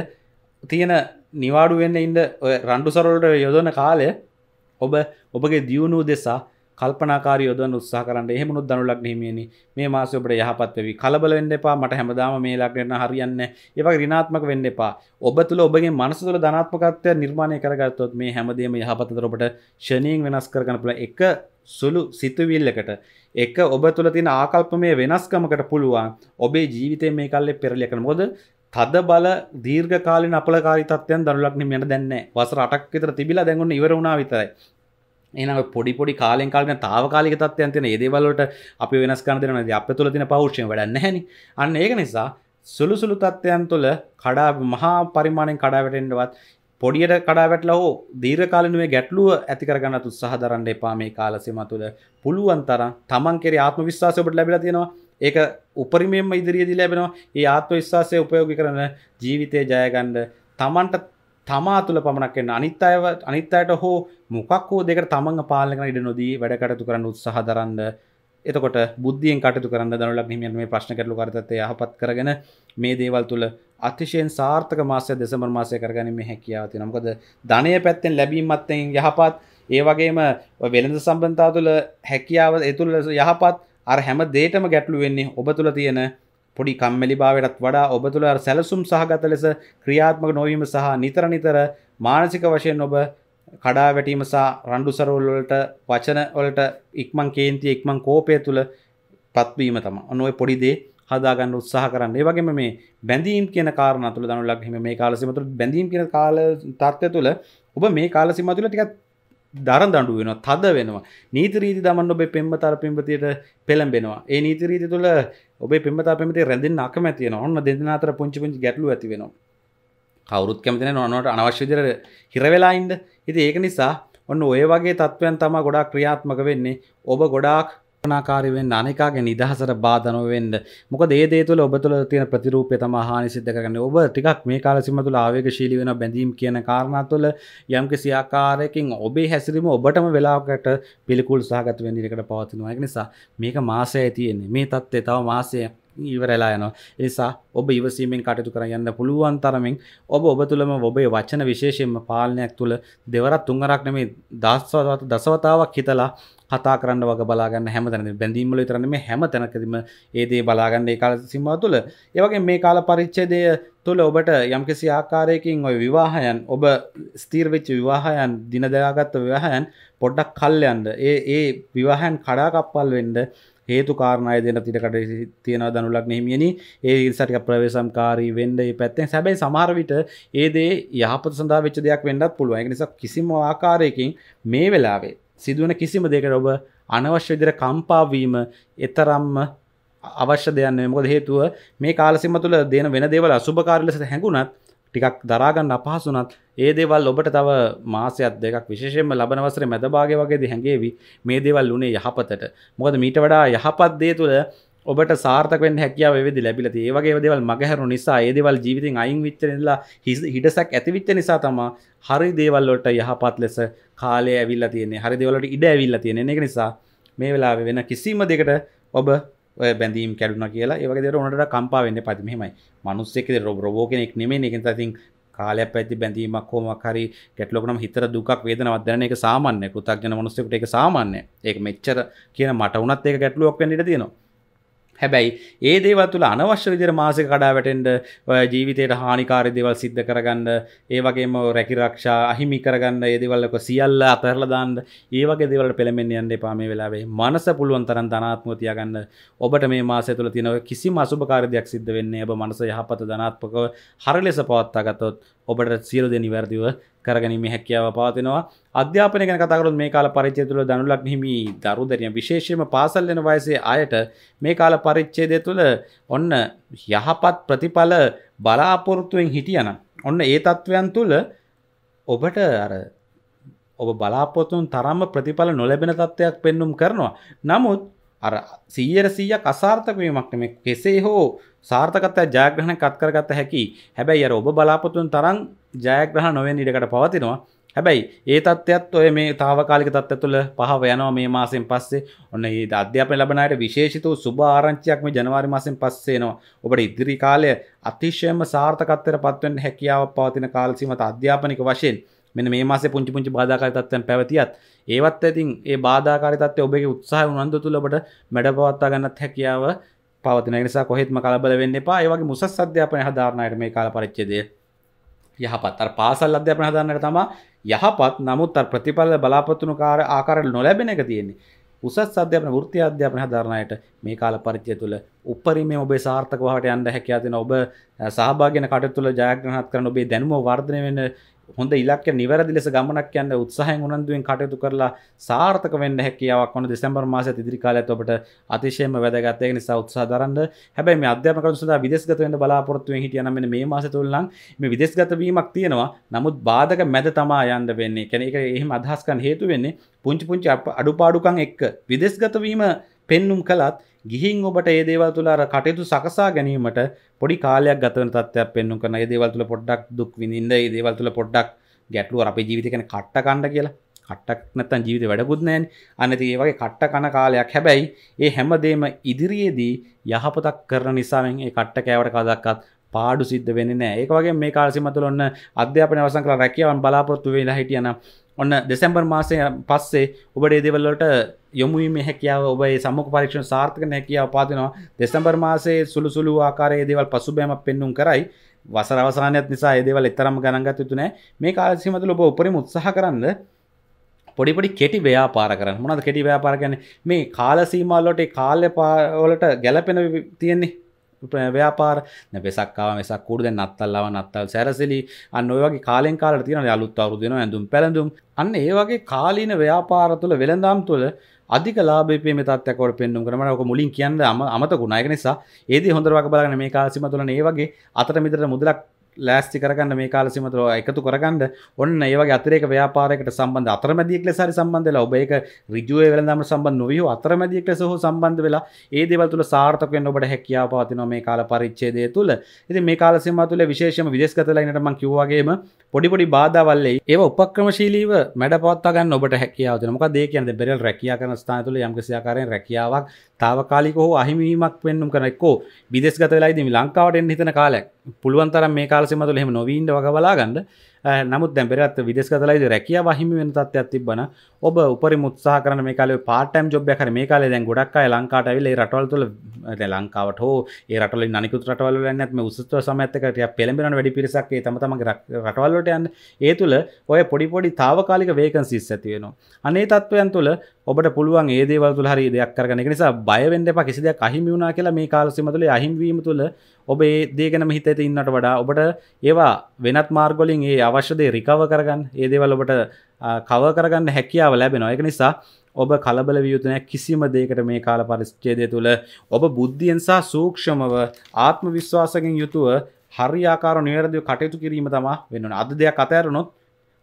තියෙන නිවාඩු වෙන්න ඉන්න රණ්ඩු සරලට යොදන කාලය ඔබ ඔබගේ දියුණු දෙසා කල්පනාකාර යොදන් උත්සාහ කරන්න එහෙමුණු දනුලක් නහිමියනි මේ මාස ඔබට යහපත් වෙවි කලබල වෙන්න එපා මට හැමදාම මේ ලක්ෂණ හරියන්න ඒවගේ ඍණාත්මක වෙන්න එපා ඔබ තුළ ඔබගේ මනස තුළ ධනාත්මකත්වය නිර්මාණය කරගත්තොත් මේ හැමදේම යහපතට ඔබට ශනීයෙන් වෙනස් කරගන්න පුළුවන් එක සුළු සිතුවිල්ලකට එක ඔබ තුළ තියෙන ආකල්පමය වෙනස්කමකට පුළුවන් ඔබේ ජීවිතය මේ කල්ලේ පෙරලියකන මොද තද බල දීර්ඝ කාලින අපලකාරී තත්ත්වයන් දනුලක් නිමයට දැන්නේ වසර 8ක් විතර තිබිලා දැන් ඔන්න ඉවර වුණා විතරයි එන පොඩි පොඩි කාලෙන් කාලන තාවකාලික තත්වයන් තියෙන ඒදේවල්ලට අපි වෙනස් කරන දෙනවද අප තුළ තින පෞෂ්‍යය වැඩ නැහැනි අන්න ඒක නිසා සුළු සුළු තත්ත්වයන් තුළ කඩා මහා පරිමාණයෙන් කඩාවැටෙන්ටවත් පොඩියට කඩාවැටලා හෝ දීර්ඝකාලිනුවේ ගැටලුව ඇති කරගන්නත් උත්සාහ දරන්න එපා මේ කාලසීම තුළ. පුළුවන් තරම් Taman කෙරේ ආත්ම විශ්වාසය ඔබට ලැබිලා තියෙනවා. ඒක උපරිමයෙන්ම ඉදිරියේදී ලැබෙනවා. ඒ ආත්ම විශ්වාසය ප්‍රයෝගික කරන ජීවිතේ ජය ගන්න Tamanට තමා තුළ පමණක් වෙන අනිත් අයව අනිත් අයට හෝ මොකක් හෝ දෙකට තමන් පාලන ඉඩ නොදී වැඩකටතු කරන්න උත්සාහ දරන්න එතකොට බුද්ධියෙන් කටතු කරන්න දනුලක් හිමියන් මේ ප්‍රශ්න කරලු කරතත් යහපත් කරගෙන මේ දේවල් තුළ අතිශයෙන් සාර්ථක මාසය දෙසමර් මාසය කරගනීම හැකියාව තියෙන මොකද ධනය පැත්තෙන් ලැබීමත්තෙන් යහපත් ඒ වගේම වෙළඳ සම්බන්ධතා තුළ හැකියාව එතුළ ලෙස යහපත් අර හැම දේටම ගැටලු වෙන්නේ ඔබ තුළ තියෙන පොඩි කම්මැලි භාවයටත් වඩා ඔබ තුළ සැලසුම් සහගත ලෙස ක්‍රියාත්මක නොවීම සහ නිතර නිතර මානසික වශයෙන් ඔබ කඩා වැටීම සහ රණ්ඩුසරවල් වලට වචන වලට ඉක්මන් කේන්ති ඉක්මන් කෝපය තුළ පත්වීම තම ඔන්නඔය පොඩිදේ හදාගන්න උත්සාහ කරන්න ඒ වගේම මේ බැඳීම් කියන කාරණ තුළ දනු ලක්හිම මේ කාලසිම තුළ බැඳීම් කියන කාල තර්ත්ය තුළ ඔබ මේ කාලසිම තුළ ටිකත් දරන් දඩු වෙන තද වෙනවා නීතරීති දමන්න ඔබේ පෙම්බතර පිම්පතියට පෙළඹෙනවා ඒ නීතරීති තුළ ඔබේ පෙම්මතා පෙමති රැඳින් අකමැතියෙන ඔන්න දෙදනාතර පුංචි පුංචි ගැටලු ඇති වෙනවා කවරුත් කැමතින නොනට අනවශ්‍යදර හිරවෙලායින්ද ඉති ඒක නිසා ඔන්න ඔය වගේ තත්ත්වයන් තම ගොඩක් ක්‍රියාත්මක වෙන්නේ ඔබ ගොඩාක් නාකාරිවෙන් අනෙකාගේ නිදහසට බාධනොවෙන්ද මොක දේතුල ඔබතුල තියෙන ප්‍රතිරූපය තම හානි සිද්ධ කරන්න ඔබ ටිකක් මේ කාල සිමතුල ආවේග ශීලි වෙන බැඳීම් කියන කාරණාතුල යම් කිසි ආකාරයකින් ඔබේ හැසිරීම ඔබටම වෙලාකට පිළිකුල් සහගත වෙන්න එකට පවතිනවා ඒක නිසා මේක මාසය තියෙන්නේ මේ தත්ත්වය තව මාසය ඉවරලා යනවා නිසා ඔබ ඉවසීමෙන් කටයුතු කර යන්න පුළුවන් තරමෙන් ඔබ ඔබ තුළම ඔබේ වචන විශේෂයෙන්ම පාලනයක් තුළ දෙවරත් තුන්වරක් නෙමේ දස්වතාවක් දසවතාවක් හිතලා කතා කරන්න වග බලාගන්න හැම තැන බැඳීමල තරන මේ හැම තැනකදම ඒදේ බලාගන්න ඒ කාල සිම්මා තුළ ඒවගේ මේ කාල පරිච්චේදය තුළ ඔබට යම්කිසි ආකාරයකින් ඔය විවාහයන් ඔබ ස්තීර්වෙච්ච විවාහයන් දින දෙයාගත්ත විවාහයන් පොඩ්ඩක් කල්යන්ද ඒ ඒ විවාහයන් කඩාකප්පල් වෙන්ඩ හේතු කාරණය දෙන තිරකට තියෙන දනුලක් නහිමියන ඒ ඉසටක ප්‍රවේශම් කාරී වෙන්ඩ පැත්තෙන් සැබයි සමාරවිට ඒදේ යහපත සඳහා වෙච්ච දෙයක් වෙන්නත් පුළුවන් නිසා කිසිම ආකාරයකින් මේ වෙලාවේ සිදුවන කිසිම දෙකට ඔබ අනවශ්‍ය විදිර කම්පාවීම එතරම්ම අවශ්‍ය දෙයන්න මොකද හේතුව මේ කාලසිම තුළ දෙන වෙන දේවල අසුභකාරලෙස හැඟුණත් ටිකක් දරාගන්න අපහසුනත් ඒ දේවල් ඔබට තව මාසයක් දෙකක් විශේෂයෙන්ම ලබන වසරේ මැදභාගය වගේදී හැඟේවි මේ දේවල් උනේ යහපතට මොකද මීට වඩා යහපත් දේ තුළ ඔබට සාර්ථක වෙන්න හැකියාව වේවිදි ලැබිලා තියෙයි. ඒ වගේ දේවල් මගහැරු නිසා ඒ දේවල් ජීවිතෙන් අයින් වෙච්ච නිසා හිඩසක් ඇති වෙච්ච නිසා තමයි හරි දේවල් වලට යහපත් ලෙස කාලය ඇවිල්ලා තියෙන්නේ. හරි දේවල් වලට ඉඩ ඇවිල්ලා තියෙන්නේ. ඒක නිසා මේ වෙලාවේ වෙන කිසිම දෙයකට ඔබ ඔය බැඳීම් කැඩුන කියලා ඒවගේ දේට උනට කම්පා වෙන්න පති මෙහෙමයි මනුස්සයෙක් රොබ රොබෝ කෙනෙක් නෙමෙයි ඒකෙන් තින් කාලයක් පැති බැඳීමක් කොමක් හරි ගැටලුවකටම හිතර දුකක් වේදනාවක් දැනෙන එක සාමාන්‍ය කෘතඥ මනුස්සයෙකුට ඒක සාමාන්‍ය ඒක මෙච්චර කියන මට උනත් ඒක ගැටලුවක් වෙන්න ඉඩ තියෙනවා හැබැයි ඒ දේවල් තුළ අනවශ්‍ය විදිහට මාසික කඩාවැටෙන්න ජීවිතයට හානිකාරී දේවල් සිද්ධ කරගන්න ඒ වගේම රැකිරක්ෂා අහිමි කරගන්න ඒ දේවල් ඔක සියල්ල අතහැරලා දාන්න ඒ වගේ දේවල් පෙළඹෙන්න යන්න එපා මේ වෙලාවේ මනස පුළුවන් තරම් ධනාත්මව තියාගන්න ඔබට මේ මාසය තුළ තියෙන කිසිම අසුභකාරී දෙයක් සිද්ධ වෙන්නේ ඔබ මනස යහපත ධනාත්මකව හර ලෙස පවත්වා ගත්තොත් ඔබට සියලු දෙනි වැරදිව කරගනීම හැකියාව පාතිනවා අධ්‍යාපන ගැන කතාකරුත් මේ කාල පරිච්ඡේදය තුළ දනුලක් හිමි දරු දැරියන් විශේෂයෙන්ම පාසල් යන වයසේ අයට මේ කාල පරිච්ඡේදය තුළ ඔන්න යහපත් ප්‍රතිඵල බලාපොරොත්තුවෙන් හිටියනම් ඔන්න ඒ තත්වයන් තුළ ඔබට අර ඔබ බලාපොරොත්තුන් තරම්ම ප්‍රතිඵල නොලැබෙන තත්ත්වයක් පෙන්눔 කරනවා නමුත් අර සීයට සීය කසාර්ථක වීමක් නෙමෙයි කෙසේ හෝ සාර්ථකත්වය ජයග්‍රහණ කත් කරගත හැකි හැබැයි අර ඔබ බලාපොරොත්තුන් තරම් ජයග්‍රහණ නොවන ඉඩකට පවතිනවා හැබැයි ඒ තත්ත්වයත් ඔය මේ తాවකාලික තත්ත්ව තුළ පහව යනවා මේ මාසෙන් පස්සේ ඔන්න ඒ අධ්‍යාපන ලැබන අයට විශේෂිත සුබ ආරංචියක් මේ ජනවාරි මාසෙන් පස්සේ එනවා ඔබට ඉදිරි කාලය අතිශයම සාර්ථකත්වයට පත්වෙන්න හැකියාවක් පවතින කාල සීමත අධ්‍යාපනික වශයෙන් මෙන මේ මාස පුංචි පුංචි බාධකාරිතත්වයන් පැවතියත් ඒවත් ඇතින් ඒ බාධකාරිතත්වය ඔබගේ උත්සාහ උනන්දු තුළබට මැඩ පවත්තා ගන්නත් හැකියාව පවතින නිසා කොහෙත්ම කලබල වෙන්න එපා ඒ වගේ මුසස් අධ්‍යාපන හදාරණයට මේ කාල පරිච්ඡේදය යහපත් අර පාසල් අධ්‍යාපන හදාරණයට තමා යහපත් නමුත් අර ප්‍රතිඵල බලාපොරොත්තු කාර ආකාරයට නොලැබෙන එක තියෙන්නේ උසස් අධ්‍යාපන වෘත්ති අධ්‍යාපන හදාරණයට මේ කාල පරිච්ඡය තුළ උපරිමයෙන් ඔබේ සාර්ථකවහට යන්න හැකියාව දෙන ඔබ සහභාගී වෙන කටයුතු තුළ ජයග්‍රහණත් කරන ඔබේ දැනුම වර්ධනය වෙන හොඳ ඉලක්ක නිවැරදි ලෙස ගමනක් යන්න උත්සාහයෙන් උනන්දුවෙන් කටයුතු කරලා සාර්ථක වෙන්න හැකියාවක් වන දෙසැම්බර් මාසයේ ඉදිරි කාලයත් ඔබට අතිශයම වැදගත් ඒක නිසා උත්සාහ දරන්න. හැබැයි මේ අධ්‍යාපන කටයුතු සඳහා විදේශගත වෙන්න බලාපොරොත්තු වෙන හිටියනම් මෙන්න මේ මාසය තුල නම් මේ විදේශගත වීමක් තියෙනවා. නමුත් බාධක මැද තමා යන්න වෙන්නේ. කියන්නේ ඒක එහෙම අදහස් ගන්න හේතු වෙන්නේ පුංචි පුංචි අඩුපාඩුකම් එක්ක විදේශගත වීම පෙන්눔 කළත් ගිහින් ඔබට ඒ දේවල් තුළ අර කටයුතු සකසා ගැනීමට පොඩි කාලයක් ගත වෙන තත්ත්වයක් පෙන්වන්න කරන. ඒ දේවල් තුළ පොඩ්ඩක් දුක් විඳින්න, ඒ දේවල් තුළ පොඩ්ඩක් ගැටලුව අපේ ජීවිතේ කියන්නේ කට්ට කන්න කියලා. කට්ටක් නැත්තම් ජීවිතේ වැඩකුත් නැහැනේ. අනිත් ඒ වගේ කට්ට කන කාලයක්. හැබැයි ඒ හැමදේම ඉදිරියේදී යහපතක් කරන නිසා මේ කට්ට කෑවට කවදාවත් පාඩු සිද්ධ වෙන නෑ ඒකවගේ මේ කාලසිමතුල ඔන්න අධ්‍යාපන අවසන් කළ රැකියාවන් බලාපොරොත්තු වෙලා හිටියන ඔන්න දෙසැම්බර් මාසය පස්සේ ඔබට දේවල්ලට යොමුීම හැකියාව ඔබේ සමුක පරීක්ෂණ සාර්ථක හැකියාව පාතිනවා දෙසැම්බර් මාසේ සුළු සුළු ආකාරයේ දේවල් පසුබෑමක් පෙන්නුම් කරයි වසර අවසානයක් නිසා ඒදේවල් එතරම් ගණගත් යුතුනෑ මේ කාලසිමතුල ඔබ උපරිම උත්සාහ කරන්න පොඩිපඩි කෙටි ව්‍යාපාර කරන්න මොනද කෙටි ව්‍යාපාර ගැන මේ කාලසීමල්ලොට කාල්ල පාවලට ගැලපෙන තියෙන්නේ ව්‍යාපාර වෙසක්කාව වෙසක් කුඩ දැන් නත්තල්ලාව නත්තල් සැරසිලි අන්න ඔය වගේ කාලෙන් කාලට තියෙන අලුත් අවුරුදු වෙනවා ඇඳුම් පැළඳුම් අන්න ඒ වගේ කාලීන ව්‍යාපාර තුළ වෙළඳාම් තුළ අධික ලාභයේ මේ තත්ත්වයකට පෙන්වන්න කරමන ඔක මුලින් කියන්නේ අමතකුණා ඒක නිසා ඒදී හොඳට වගේ බලන්න මේ කාලසීම තුළ මේ වගේ අතර මිතර මුදලක් ලෑස්ති කරගන්න මේ කාලසිමතුර එකතු කරගන්න ඔන්න ඒවගේ අතරේක ව්‍යාපාරයකට සම්බන්ධ අතරමැදියෙක් ලෙස හරි සම්බන්ධ වෙලා ඔබ ඒක ඍජුවේ වෙළඳාමට සම්බන්ධ නොවිය අතරමැදියෙක් ලෙස හෝ සම්බන්ධ වෙලා ඒ දේවල් තුල සාර්ථක වෙන්න ඔබට හැකියාව පවතිනවා මේ කාල පරිච්ඡේදය තුල. ඉතින් මේ කාල සීමාව තුල විශේෂයෙන්ම විදේශගත ලයිනට මම කිව්වා වගේම පොඩි පොඩි බාධාවල් එයි. ඒව උපක්‍රමශීලීව මැඩ පවත්වා ගන්න ඔබට හැකියාව දෙනවා. මොකද ඒ කියන්නේ බෙරල් රැකියා කරන ස්ථාන තුල යම්කිසි ආකාරයෙන් රැකියාවක් తాවකාලිකව හෝ අහිමි වීමක් වෙන්නුම් කරන එක්කෝ විදේශගත වෙලා ඉතින් ලංකාවට එන්න හිතන කාලයක් පුළුවන්තර මේ කාලසිමතුල හෙම නොවීන්ට වගබලා ගන්න නමුත් දැපරත් විදෙස්කතලයිද රැකිය වහිම වෙන තත්ත්යක් තිබන ඔබ උපරි මුත්සාහ කරන මේ කාලේ පාටම් ජොබ්ය කර මේ කාලේ දැන් ගොඩක් අය ලංකාට ඇවිල්ලා ඒ රටවල් තුල ලංකාවට හෝ ඒ රටවලින් අනිකුත් රටවල් වල නැත්නම් උසස්ව සමයත් එක්ක ටිකක් පෙළඹෙනවන වැඩි පිරිසක් ඒ තම තමන්ගේ රටවල් වලට යන ඒ තුල ඔය පොඩි පොඩි తాවකාලික වේකන්සිස් ඇති වෙනවා අනේ තත්ත්වයන් තුල ඔබට පුළුවන් ඒ දේවල් තුළ හරි දෙයක් කරගෙන ඒක නිසා බය වෙන්න එපා කිසි දෙයක් අහිමි වුණා කියලා මේ කාල සීම තුළ අහිමි වීම තුළ ඔබ ඒ දේ ගැනම හිත ඇති ඉන්නට වඩා ඔබට ඒවා වෙනත් මාර්ග වලින් ඒ අවශ්‍ය දේ රිකවර් කරගන්න ඒ දේවල් ඔබට කවර් කරගන්න හැකියාව ලැබෙනවා ඒක නිසා ඔබ කලබල වියුතු නැහැ කිසිම දෙයකට මේ කාල පරිච්ඡේදය තුළ ඔබ බුද්ධියෙන් සහ සූක්ෂමව ආත්ම විශ්වාසයෙන් යුතුව හරි ආකාරව නිවැරදිව කටයුතු කිරීම තමයි වෙන්න ඕන. අද දෙයක් අතහැරුණොත්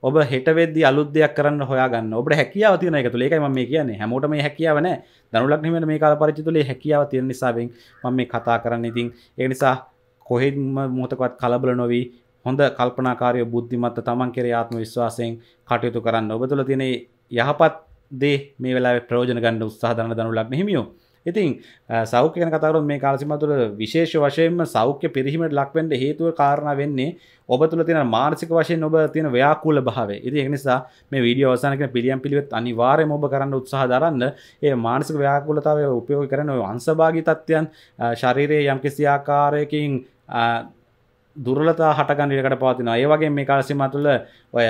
ඔබ හෙටවෙද අලුදයක් කරන්න හොයාගන්න ඔබ හැකියාව තියන එක තුළේ එකම මේ කියන්නේ හැමෝට මේ හැකියාවන දනුලක්නීමට මේ කාල පරිචිතුලේ හැකියාව තියෙන නිසාවෙන් මම මේ කතා කරන්න ඉතින් ඒ නිසා කොහෙම මොතකවත් කලබල නොවී හොඳ කල්පනාකාරය බුද්ධිමත්ත තමන් කෙර ආත්ම විශ්වාසයෙන් කටයුතු කරන්න ඔබ තුළ තියනේ යහපත් දේ මේ වෙලා ප්‍රෝජන ගන්න උත්සාහධන දනුලක් මෙහිමියෝ ඉතින් සෞඛ්‍යන කතරුන් මේ කාලසිම තුළ විශේෂ වශයෙන්ම සෞඛ්‍ය පිරිහිමට ලක්වෙන්ට හේතුව කාරණ වෙන්නේ ඔබ තුළ තින මාර්සික වශයෙන් ඔබ තින ව්‍යකූල භාව ඉති එනිසා මේ වීඩිය අවසානක පිළියම් පිළිවෙත් අනිවාරය ඔබ කරන්න උත්සාහ දරන්න ඒ මානසික ව්‍යකූලතාව උපයෝග කරන අන්සභාගි තත්ත්වයන් ශරීරයේ යම්කිසි ආකාරයකින් දුර්ලතා හටගන්නකට පවතින ඒ වගේ මේ කාලසිම තුළ ඔය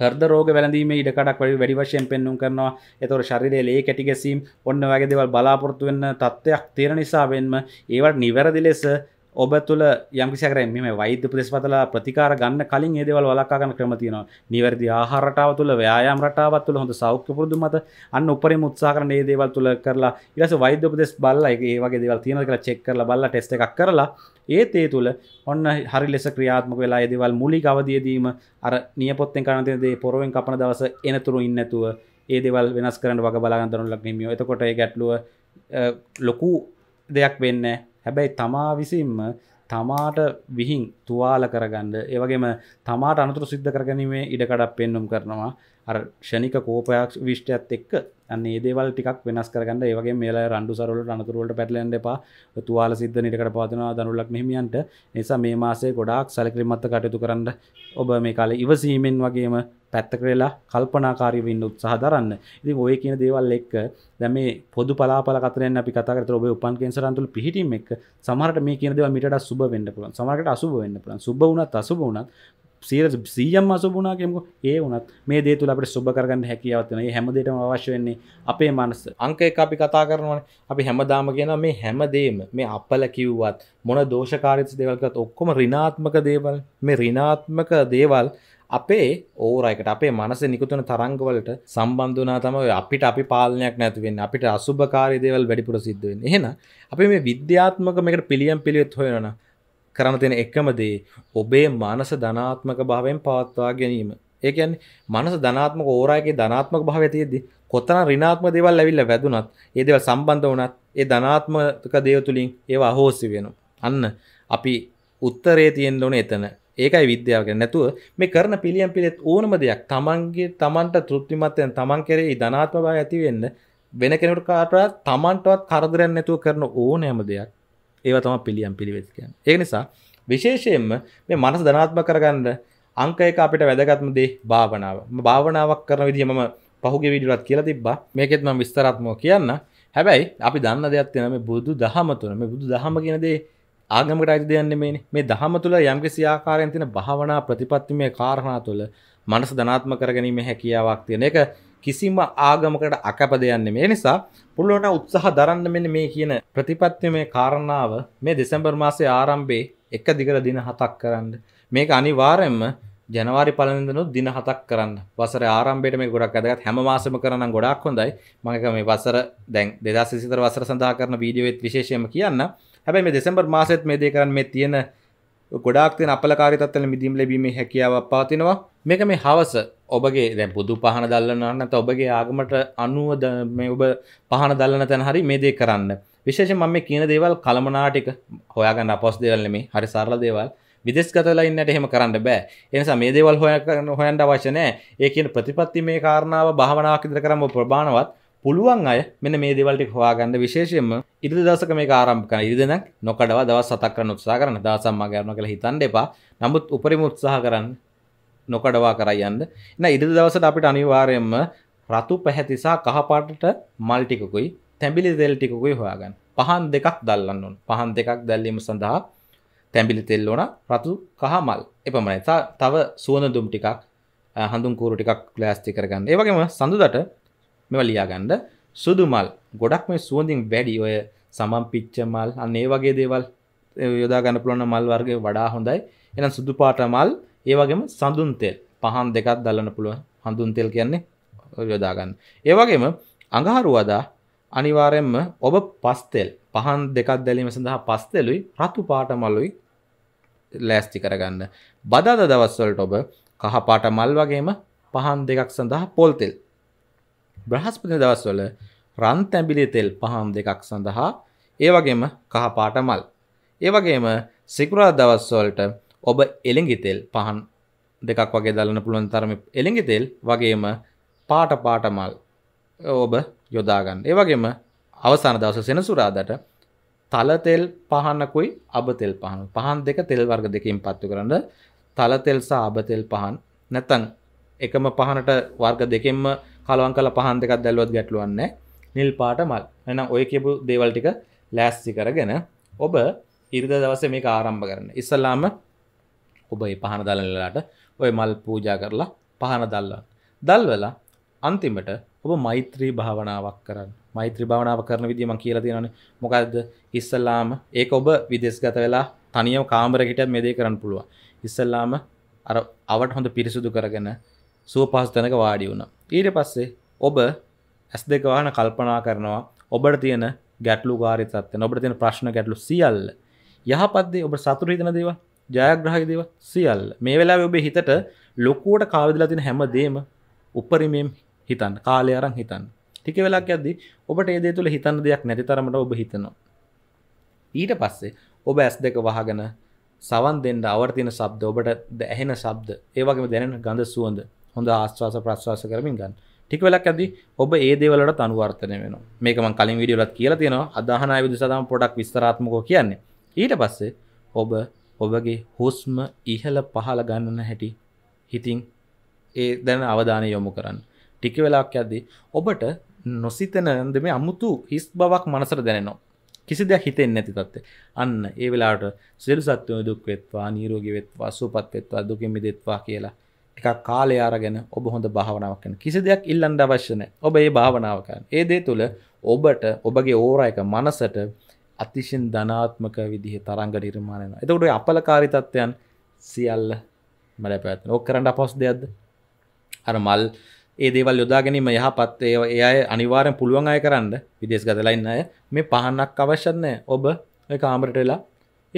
හරද රෝග වැලඳීම ඉඩකටක් වැඩි වැඩි වශයෙන් පෙන්නුම් කරනවා එතකොට ශරීරයේ ලේ කැටි ගැසීම් ඔන්න වගේ දේවල් බලාපොරොත්තු වෙන්න තත්ත්වයක් තියෙන නිසා වෙන්ම ඒවට නිවැරදි ලෙස ඔබ තුළ යම්කිසි කරේ මේ වෛද්‍ය ප්‍රතිස්පතලා ප්‍රතිකාර ගන්න කලින් ඒ දේවල් වළක්වා ගන්න ක්‍රම තියෙනවා. නිවැරදි ආහාර රටාව තුළ ව්‍යායාම රටාවක් තුළ හොඳ සෞඛ්‍ය පුරුදු මත අන්න උපරිම උත්සාහ කරන මේ දේවල් තුළ කරලා ඊට පස්සේ වෛද්‍ය උපදෙස් බලලා ඒ වගේ දේවල් තියෙනවද කියලා චෙක් කරලා බලලා ටෙස්ට් එකක් කරලා ඒ තේ තුළ ඔන්න හරි ලෙස ක්‍රියාත්මක වෙලා ඒදවල් මුලි ගවදියදීම අර නියපොත්තෙන් කරනතිදේ පොරුවෙන් කපන දවස එනතුරු ඉන්නතුව ඒ දෙවල් වෙනස් කරන වග බලාගන්තරන ලක්නීමිය එතකොට ගැටලුව ලොකු දෙයක් වෙන්න හැබැයි තමා විසින්ම තමාට විහින් තුවාල කරගන්න ඒවගේම තමාට අනතුර සිද්ධ කරගැනීමේ ඉඩකඩක් පෙන්නුම් කරනවා අර ෂණික කෝපයක් විෂ්ටයත් එක්ක අන්න ඒදේවල් ටිකක් වෙනස් කරගන්න ඒවගේ මේලා රන්ඩු සරලට අනතුරුවලට පැටලෙන්ඩ එපා තුවාල සිද්ධ නිටකට පාතනවා දනුලක් මෙහිමියන්ට නිසා මේ මාසේ ගොඩාක් සැලකිරිමත්ත කටයුතු කරන්න ඔබ මේ කාලේ ඉවසීමෙන් වගේම පැත්තකරලා කල්පනාකාරී වෙන්න උත්සාහ දරන්න ඉතින් ඔය කියන දේවල් එක්ක දැන් මේ පොදු පලාපල කතරෙන් අපි කතා කරතර ඔබේ උපන් කැන්සර් අන්තුළු පිහිටීම් එක්ක සමහරට මේ කියන දේවල් මීටට සුබ වෙන්න පුළුවන් සමහරකට අසුබ වෙන්න පුළුවන් සුබ වුණත් අසුබ වුණත් සීර සීයම් අසුබුණා කියමු ඒ වුණත් මේ දේ තුල අපිට සුබ කරගන්න හැකියාවක් තියෙනවා. මේ හැමදේටම අවශ්‍ය වෙන්නේ අපේ මනස. අංක එක අපි කතා කරනවානේ. අපි හැමදාම කියනවා මේ හැමදේම මේ අපල කිව්වත් මොන දෝෂකාරීත්ව දේවල් කරත් ඔක්කොම ඍණාත්මක දේවල්. මේ ඍණාත්මක දේවල් අපේ ඕරයිකට අපේ මනස නිකුතුන තරංගවලට සම්බන්ධනා තම අපිට අපි පාලනයක් නැතිවෙන් අපිට අසුභකාරය දේවල් වැඩිපුර සිද්ධුවෙන් එහෙන අපි මේ විද්‍යාත්මක මේකට පිළියම් පිළිවෙත් හොයනවා කරන්න තියෙන එකම දේ ඔබේ මනස ධනාත්මක භාවයෙන් පවත්වා ගැනීම. ඒ කියන්නේ මනස ධනාත්මක ඕරායකේ ධනාත්මක භාවය තියෙද්දි කොතන ඍණාත්මක දේවල් ඇවිල්ලා වැදුනත් ඒ දේවල් සම්බන්ධ වුණත් ඒ ධනාත්මක දේව තුලින් ඒවා අහෝසි වෙනවා. අන්න අපි උත්තරේ තියෙන්න ඕනේ එතන. ඒකයි විද්‍යාව කියන්නේ නැතුව මේ කරන පිළියම් පිළිත් ඕනම දෙයක් තමන්ගේ තමන්ට තෘප්තිමත් වෙන තමන් කෙරෙහි ධනාත්මක භාවය ඇති වෙන්න වෙන කෙනෙකුට කාටවත් තමන්ටවත් කරදරයක් නැතුව කරන ඕනෑම දෙයක් ඒව තම පිළියම් පිළිවෙත්කයන් ඒ නිසා විශේෂයෙන්ම මේ මනස ධනාත්ම කරගන්න අංක එක අපිට වැදගත්ම දේ භාවනාව භාවනාවක් කරන විදිහ මම පහුගේ විඩියෝවත් කියලා තිබ්බා මේකෙත් මම විස්තරාත්මකව කියන්න හැබැයි අපි දන්න දෙයක් තියෙනවා මේ බුදු දහම තුන මේ බුදු දහම කියන දේ ආගමකට අයිති දෙයක් නෙමෙයිනේ මේ දහම තුල යම්කිසි ආකාරයෙන් තියෙන භාවනා ප්‍රතිපත්තිමේ කාරණා තුල මනස ධනාත්ම කරගැනීමේ හැකියාවක් තියෙන එක කිසිම ආගමකට අකපදයන්න මේ නිසා පුළුවන උත්සාහ දරන්න මෙන මේ කියන ප්‍රතිපත්ති මේ කාරණාව මේ දෙසැම්බර් මාසේ ආරම්භේ එක දිගට දින හතක් කරන්න මේක අනිවාරෙන්ම ජනවාරි පලඳනු දින හතක් කරන්න වසර ආරම්භයට මේ ගොඩක් අදගත් හැම මාසම කරන ගොඩක් හොඳයි මඟක මේ වසර දැන් දෙදා සිතර වසර සඳහා කරන වීඩියෝත් විශේෂයම කියන්න හැබැයි මේ දෙසැම්බර් මාසෙත් මේ දේ කරන්න මේ තියෙන ගොඩක් තින අපලකාරි තත්වල මිදීම් ලැබීමේ හැකියාවක් පවතිනවා මේක මේ හවස ඔබගේ දැ බුදු පහන දල්ලන්න නැත ඔබගේ ආගමට අනුවද මේ ඔබ පහන දල්ලන තැන හරි මේ දේ කරන්න විශේෂ මම කියන දේවල් කළමනාටික හොයාගන්න අපොස් දෙවල්නෙමේ හරි සරල දේවල් විදෙස්ගතලා ඉන්නට එහෙම කරන්න බෑ එනිසා මේ දේවල් හොයන්න හොයන්න අවශ්‍ය නැහැ ඒ කියන ප්‍රතිපත්ති මේ කාරණාව භාවනාවක් ඉදිරිය කරම ප්‍රබාණවත් පුළුවන් අය මෙන්න මේ දේවල් ටික හොයාගන්න විශේෂයෙන්ම ඉරිද දවසක මේක ආරම්භ කරන ඉරිද නම් නොකඩවා දවස් 7ක් කරන්න උත්සාහ කරන්න දවසක් මම ගන්නවා කියලා හිතන්න එපා නමුත් උපරිම උත්සාහ කරන්න නොකඩවා කරයන්න එන ඉරි දවසට අපිට අනිවාර්යෙන්ම රතු පැහැතිසා කහපාටට මල් ටිකකුයි තැඹිලි තෙල් ටිකකුයි හොයාගන්න පහන් දෙකක් දල්ලන්න ඕන පහන් දෙකක් දැල්ලීම සඳහා තැඹිලි තෙල් ඕන රතු කහ මල් එපමණයි තව සුවඳ දුම් ටිකක් හඳුන් කූරු ටිකක් ප්ලාස්ටි කරගන්න ඒ වගේම සඳුදට මෙව ලියාගන්න සුදු මල් ගොඩක් මේ සුවඳින් වැඩි ඔය සමම් පිච්ච මල් අන්න ඒ වගේ දේවල් යොදා ගන්න පුළුවන් මල් වර්ගය වඩා හොඳයි එහෙනම් සුදු පාට මල් ඒ වගේම සඳුන් තෙල් පහන් දෙකක් දල්ලන්න පුළුවන් හඳුන් තෙල් කියන්නේ යොදාගන්න. ඒ වගේම අඟහරුවදා අනිවාර්යෙන්ම ඔබ පස් තෙල් පහන් දෙකක් දැලීම සඳහා පස් තෙලුයි රතු පාට මලුයි ලෑස්ති කරගන්න. බදාදා දවස් වලට ඔබ කහ පාට මල් වගේම පහන් දෙකක් සඳහා පොල් තෙල්. බ්‍රහස්පති දවස් වල රන් තැඹිලි තෙල් පහන් දෙකක් සඳහා ඒ වගේම කහ පාට මල්. ඒ වගේම සිකුරාදා දවස් වලට ඔබ එළඟිතෙල් පහන් දෙකක් වගේ දලන පුළුවන් තරම එළඟිතෙල් වගේම පාට පාටමල් ඔබ යොදාගන්න ඒ වගේම අවසාන දවස සෙනසුරාදට තලතෙල් පහනකුයි අබතෙල් පහන පහන් දෙක තෙල් වර්ග දෙකින් පත්තු කරන්න තලතෙල් සහ අබතෙල් පහන් නැත්තං එකම පහනට වර්ග දෙකෙන්ම කලවන් කල පහන් දෙකක් දැල්ුවත් ගැටලුවන්නේ නිල් පාට මල් එනම් ඔය කියපු දේවල් ටික ලෑස්ති කරගෙන ඔබ ඉරිද දවස මේ ආරම්භ කරන ඉස්සල්ලාම ඔබ ඒ පහන දලලලාට ඔය මල් පූජා කරලා පහන දල්ලන්න. දල්වලා අන්තිමට ඔබ මෛත්‍රී භාවනාවක් කරන්න මෛත්‍රී භාවනාව කරන විදිම කියල තියෙනන මොකක්ද ඉස්සල්ලාම ඒක ඔබ විදෙස්ගත වෙලා තනියව කාමරකට මෙදේ කරන්න පුළුවන්. ඉස්සල්ලාම අර අවට හොඳ පිරිසුදු කරගෙන සුව පහසු තැනක වාඩි වුණා. ඊට පස්සේ ඔබ ඇස් දෙක වහන කල්පනා කරනවා ඔබට තියෙන ගැටලු කාරී තත්ත්වය, ඔබට තියෙන ප්‍රශ්න ගැටලු සියල්ල. යහපත් දේ ඔබ සතුටු හිතන දේවල් ජයග්‍රහහි දේව සියල් මේ වෙලා ඔබේ හිතට ලොකුවට කාවිදලා තින හැම දේම උපරිමම් හිතන් කාලය අරන් හිතන් ටික වෙලාක් ඇද්දි ඔබට ඒදේ තුළ හිතන්න දෙයක් නැති තරමට ඔබ හිතනවා. ඊට පස්සේ ඔබ ඇස් දෙක වහගෙන සවන් දෙන්න අවර්තින සබ්ද ඔබට ඇහෙන සබ්ද ඒවගේ දැනෙන ගඳ සුවඳ හොඳ ආස්වාස ප්‍රශ්වාස කරමින් ගන්න ටික වෙලක් ඇදි ඔබ ඒ දේවලට අනුවර්තනය වෙන මේකම කලින් විඩියලත් කියලා තියෙනවා අදහන විදු සදම පොඩක් විස්තරාත්මකෝ කියන්නේ ඊට පස්සේ ඔබ ඔබගේ හුස්ම ඉහළ පහළ ගන්නන හැටි හිතින් ඒ දැන අවධානය යොමු කරන්න ටික වෙලාක් ඇද්දී ඔබට නොසිතන නද මේ අමුතු හිස් බවක් මනසර දැනෙනවා කිසි දෙයක් හිතෙන් නැති තත්ත අන්න ඒ වෙලාට සිල් සත්වය දුක් වෙත්වා නීරෝගි වෙත්වා සුපත් වෙත්වා දුකෙමි දෙත්වා කියලා එක කාලය අරගෙන ඔබ හොඳ භාවනාවක් කරන කිසි දෙයක් ඉල්ලන්න අවශ්‍යන ඔබ ඒ භාවනාවකන් ඒ දේ තුළ ඔබට ඔබගේ ඕරයක මනසට අතිශෙන් ධනාත්මක විදිහ තරංග නිර්මාණයන එතකොට අපල කාරිතත්වයන් සියල්ල මල පැත්න ඕක් කරන්න අපොස් දෙයක්ද අර මල් ඒ දේවල් යොදා ගැනීම යහපත් ඒ අය අනිවාරෙන් පුළුවන් අය කරන්න විදේශ ගතලයින්න අය මේ පහන්නක් අවශ්‍යනය ඔබ කාමරට වෙලා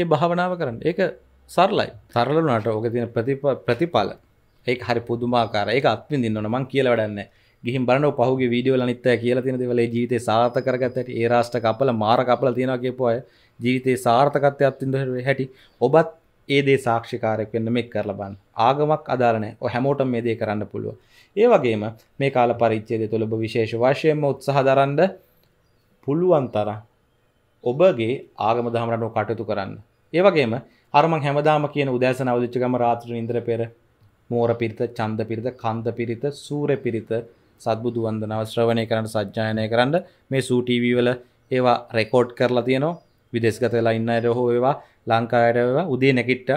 ඒ භාවනාව කරන්න ඒක සරලයි සරලනට ඕක තින ප්‍රතිපල ඒ හරි පුදුමාකාර ඒ අත්විඳන්න මං කියල වැඩන්නේ ගිහින් බලන්න පහුගේ වීඩියෝ වල අනිත් අය කියලා තියෙන දේවල් ඒ ජීවිතේ සාර්ථක කරගත්ත හැටි ඒ රාෂ්ට්‍ර කපල මාර කපල තියනවා කියපු අය ජීවිතේ සාර්ථකත්වයක් අත්විඳින හැටි ඔබත් ඒ දේ සාක්ෂිකාරයක් වෙන්න මේක කරලා බලන්න ආගමක් අදාළ නැහැ ඔය හැමෝටම මේ දේ කරන්න පුළුවන් ඒ වගේම මේ කාල පරිච්ඡේදය තුළ ඔබ විශේෂ වශයෙන්ම උත්සාහ දරන්න පුළුවන් තරම් ඔබගේ ආගම දහමරටෝ කටයුතු කරන්න ඒවගේම අරමං හැමදාම කියන උදෑසන අවදිච්ච ගම රාත්‍රී ඉන්ද්‍ර පෙර මෝර පිරිත, ඡන්ද පිරිත, කන්ද පිරිත, සූර්ය පිරිත, සත්බුදු වන්දනාව ශ්‍රවණය කරන්න සජ්ජායනය කරන්න මේ සූටීවී වල ඒවා රෙකෝඩ් කරලා තියෙනවා විදෙස්ගත වෙලා ඉන්න අයට හෝ ඒවා ලංකායට උදේ නැකිට්ට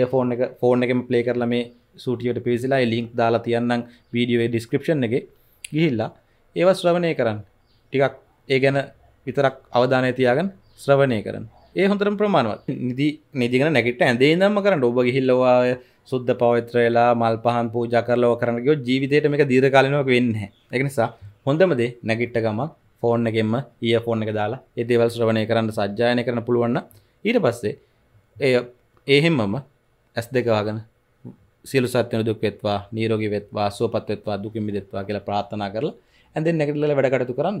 ඒ ෆෝන් එක ෆෝන් එකම ප්ලේ කරලා මේ සූටියට පිවිසිලා ලිින්ක් දාලා තියන්නම් වීඩියෝේ ඩිස්ක්‍රපෂන් එක ගිහිල්ලා ඒවා ශ්‍රවණය කරන්න ටිකක් ඒ ගැන විතරක් අවධානය තියාගෙන ශ්‍රවණය කරන්න ඒ හොඳරම් ප්‍රමාණවත් නිදි නිදිගෙන නැගට ඇදේ දම්ම කරන්න ඔබ හිල්ලවාය සුද්ද පවිත්‍රයලා මල් පහන් පූජ කරලෝ කරනගෝ ජීවිතයට මේක දීර්කාලනක වෙන්න එක නිසා හොඳමදේ නැගිට්ට ගමක් ෆෝන් එකෙන්ම ඒ ෆෝන් එක දාලා ඒදේවල් ශ්‍රවණය කරන්න සජ්ජායන කරන පුළුවන්න ඊට පස්සේ එය ඒහෙම්මම ඇස් දෙකවාගෙන සියලු සත්‍යන දුක් වෙත්වා නීරෝගී වෙත්වා සුවපත් වෙත්වා දුකින් මිදෙත්වා කියලා ප්‍රාර්ථනා කරලා ඇඳෙන් නැගිටලා වැඩ කටයුතු කරන්න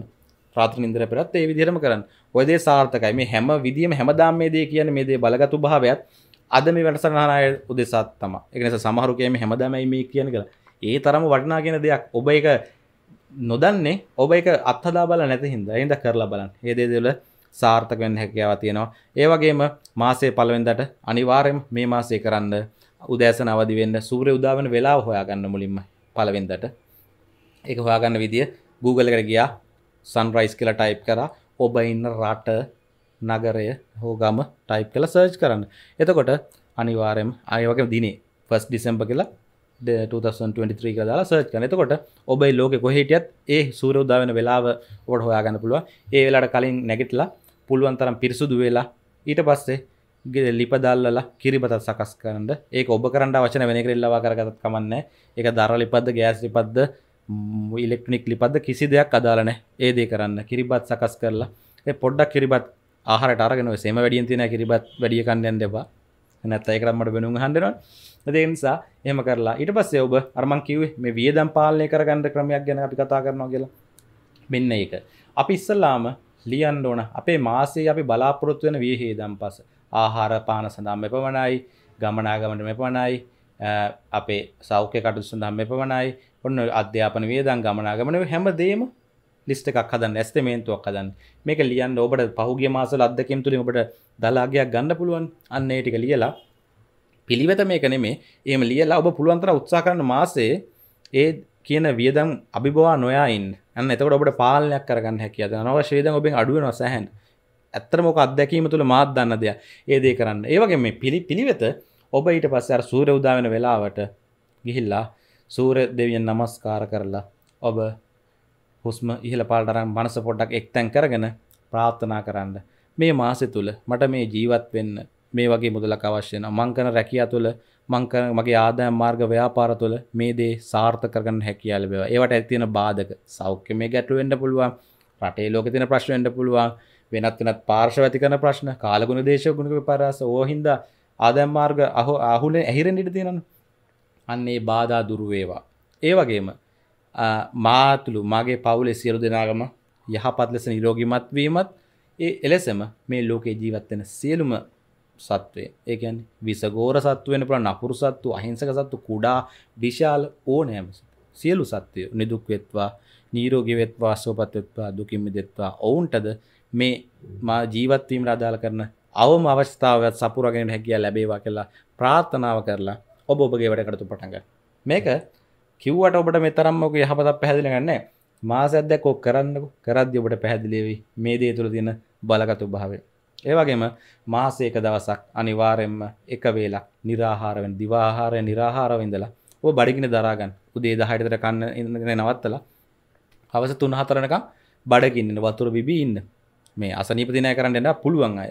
ප්‍රාථන ඉදර පෙරත් ඒ විදිරම කරන්න ඔයදේ සාර්ථකයි මේ හැම විදිියම හැමදාම් මේ දේ කියන මේ දේ බලගතු භාවයක් අද මේ වැඩසටහනය උදෙසාත් තමයි. ඒක නිසා සමහරු කියන්නේ හැමදාමයි මේ කියන කියලා. ඒ තරම වටිනා කියන දෙයක් ඔබ ඒක නොදන්නේ ඔබ ඒක අත්හදා බලලා නැති හින්දා එහෙනම් කරලා බලන්න. මේ දේ දෙවල සාර්ථක වෙන්න හැකියාව තියෙනවා. ඒ වගේම මාසයේ පළවෙනිදාට අනිවාර්යයෙන් මේ මාසයේ කරන්න උදෑසන අවදි වෙන්න සූර්ය උදා වෙන වෙලාව හොයාගන්න මුලින්ම පළවෙනිදාට. ඒක හොයාගන්න විදිය Google එකට ගියා sunrise කියලා type කරා ඔබ ඉන්න රට නගරය හෝ ගම ටයිප් කළ සර්ච් කරන්න එතකොට අනිවාරයම අයවගේ දිනේ ෆස් ඩිසම්ප කියලා 2023 කදාලා සර්ච් කන එතකොට ඔබයි ලෝක කොහහිටියත් ඒ සූරෝදා වෙන වෙලාව ඔට හොයාගන්න පුළුව ඒ වෙලාට කලින් නැගටලා පුළුවන් තරම් පිරිසුදු වෙලා ඊට පස්සේ ලිපදල්ල කිරිබතත් සකස් කරන්න ඒ ඔබ කරන්න වචන වෙන කරල්ලවා කරගතත් කමන්න එක දර ලිපද ගෑස් ලිපද්ද ඉලෙක්ට්‍රනික් ලිපද කිසි දෙයක් අදාලන ඒ දේ කරන්න කිරිබත් සකස් කරලා පොඩ්ඩක් කිරිබත් ආහරට අරගෙන සේම වැඩියෙන් තියෙන කිරිබත් වැඩිය කන්න යන්න එපා නැත්නම් ඒක රම්මඩ වෙනුම් අහන්නනවා ඒ නිසා එහෙම කරලා ඊට පස්සේ ඔබ අර මං කිව්වේ මේ වියදම් පාලනය කරගන්න ක්‍රමයක් ගැන අපි කතා කරනවා කියලා මෙන්න ඒක අපි ඉස්සල්ලාම ලියන්න ඕන අපේ මාසේ අපි බලාපොරොත්තු වෙන වියහේදම් පස ආහාර පාන සඳහා මෙපමණයි ගමනාගමට මෙපමණයි අපේ සෞඛ්‍ය කටයුතු සඳහා මෙපමණයි ඔන්න අධ්‍යාපන වියදම් ගමනාගමන හැම දෙම ලිස්ට එකක් හදන් ඇස්තමේන්තුවක් හදන් මේක ලියන් ඔබට පහුගේ මාසල අදකම් තුළින් ඔබට දලාගයක් ගන්න පුළුවන් අන්නේ ටික ලියලා පිළිවෙත මේක නෙමේ ඒම ලියලා ඔබ පුළුවන්තර උත්සා කරන මාසේ ඒ කියන වියදම් අභිබවා නොයයින් අන්න එතකට ඔබට පාලනයක් කරගන්න හැකිද නවශේද ඔබෙන් අඩුව නොසැහන් ඇත්තරමොක අත්දැකීම තුළ මාත් දන්න දෙයක් ඒදේ කරන්න ඒවගේ මේ පිළි පිළිවෙත ඔබ ඊට පස්ස අර සූර උදාවෙන වෙලාවට ගිහිල්ලා සූර දෙවියන් නමස්කාර කරලා ඔබ හුස්ම ඉහළ පාට අරන් මනස පොඩ්ඩක් එක්තැන් කරගෙන ප්‍රාර්ථනා කරන්න. මේ මාසෙ තුල මට මේ ජීවත් වෙන්න මේ වගේ මුදලක් අවශ්‍ය වෙනවා. මං කරන රැකියාව තුළ මං කරන මගේ ආදායම් මාර්ග ව්‍යාපාර තුළ මේ දේ සාර්ථක කරගන්න හැකියාව ලැබෙනවා. ඒවට ඇති තියෙන බාධක සෞඛ්‍යමය ගැටලු වෙන්න පුළුවන්. රටේ ලෝකේ තියෙන ප්‍රශ්න වෙන්න පුළුවන්. වෙනත් වෙනත් පාර්ශ්ව ඇති කරන ප්‍රශ්න, කාලගුණ දේශගුණික විපර්යාස ඕහින්ද ආදායම් මාර්ග අහුලේ ඇහිරෙන්න ඉඩ තියෙනවා. අන්න ඒ බාධා දුරු වේවා. ඒ වගේම මාතුළු මගේ පවුලේ සියලු දෙනාගම යහපත් ලෙස නිරෝගිමත්වීමත් ඒ එලෙසම මේ ලෝකේ ජීවත්වෙන සියලුම සත්වය ඒකන් විසගෝර සත්වෙන පුළ නපුරු සත්තු අහිංසක සත්තු කුඩා විශාල ඕනෑම සියලු සත්වය නිදුක්වෙත්වා නීරෝගිවෙත්වා සෝපත්වෙත්වා දුකින්ම දෙත්වා ඔවුන්ටද මේ මා ජීවත්වීම රදාල කරන අවම අවස්ථාවත් සපුරගෙන හැකිය ලැබේවා කියලා ප්‍රාර්ථනාව කරලා ඔබ ඔබගේ වැඩකටතු පටඟ මේක කිව්වට ඔබට මෙතරම්මක යහපතක් පැහැදිලගන්න මාසැද්දැකෝ කරන්නක කරද්‍ය ඔබට පැහැදිලේවී මේ දේ තුළ තියෙන බලගතු භාවය. ඒවගේම මාසේක දවසක් අනිවාරෙන්ම එක වේලක් නිරාහාරවෙන් දිවාහාරය නිරාහාරවෙන්දලා ඔ බඩිගෙන දරාගන්න උදේ දහයටතර කන්න නවත්තලා හවස තුන් හතරනක බඩකින්න වතුර බිබී ඉන්න මේ අසනීපතිනය කරන්න එන්න පුළුවන් අය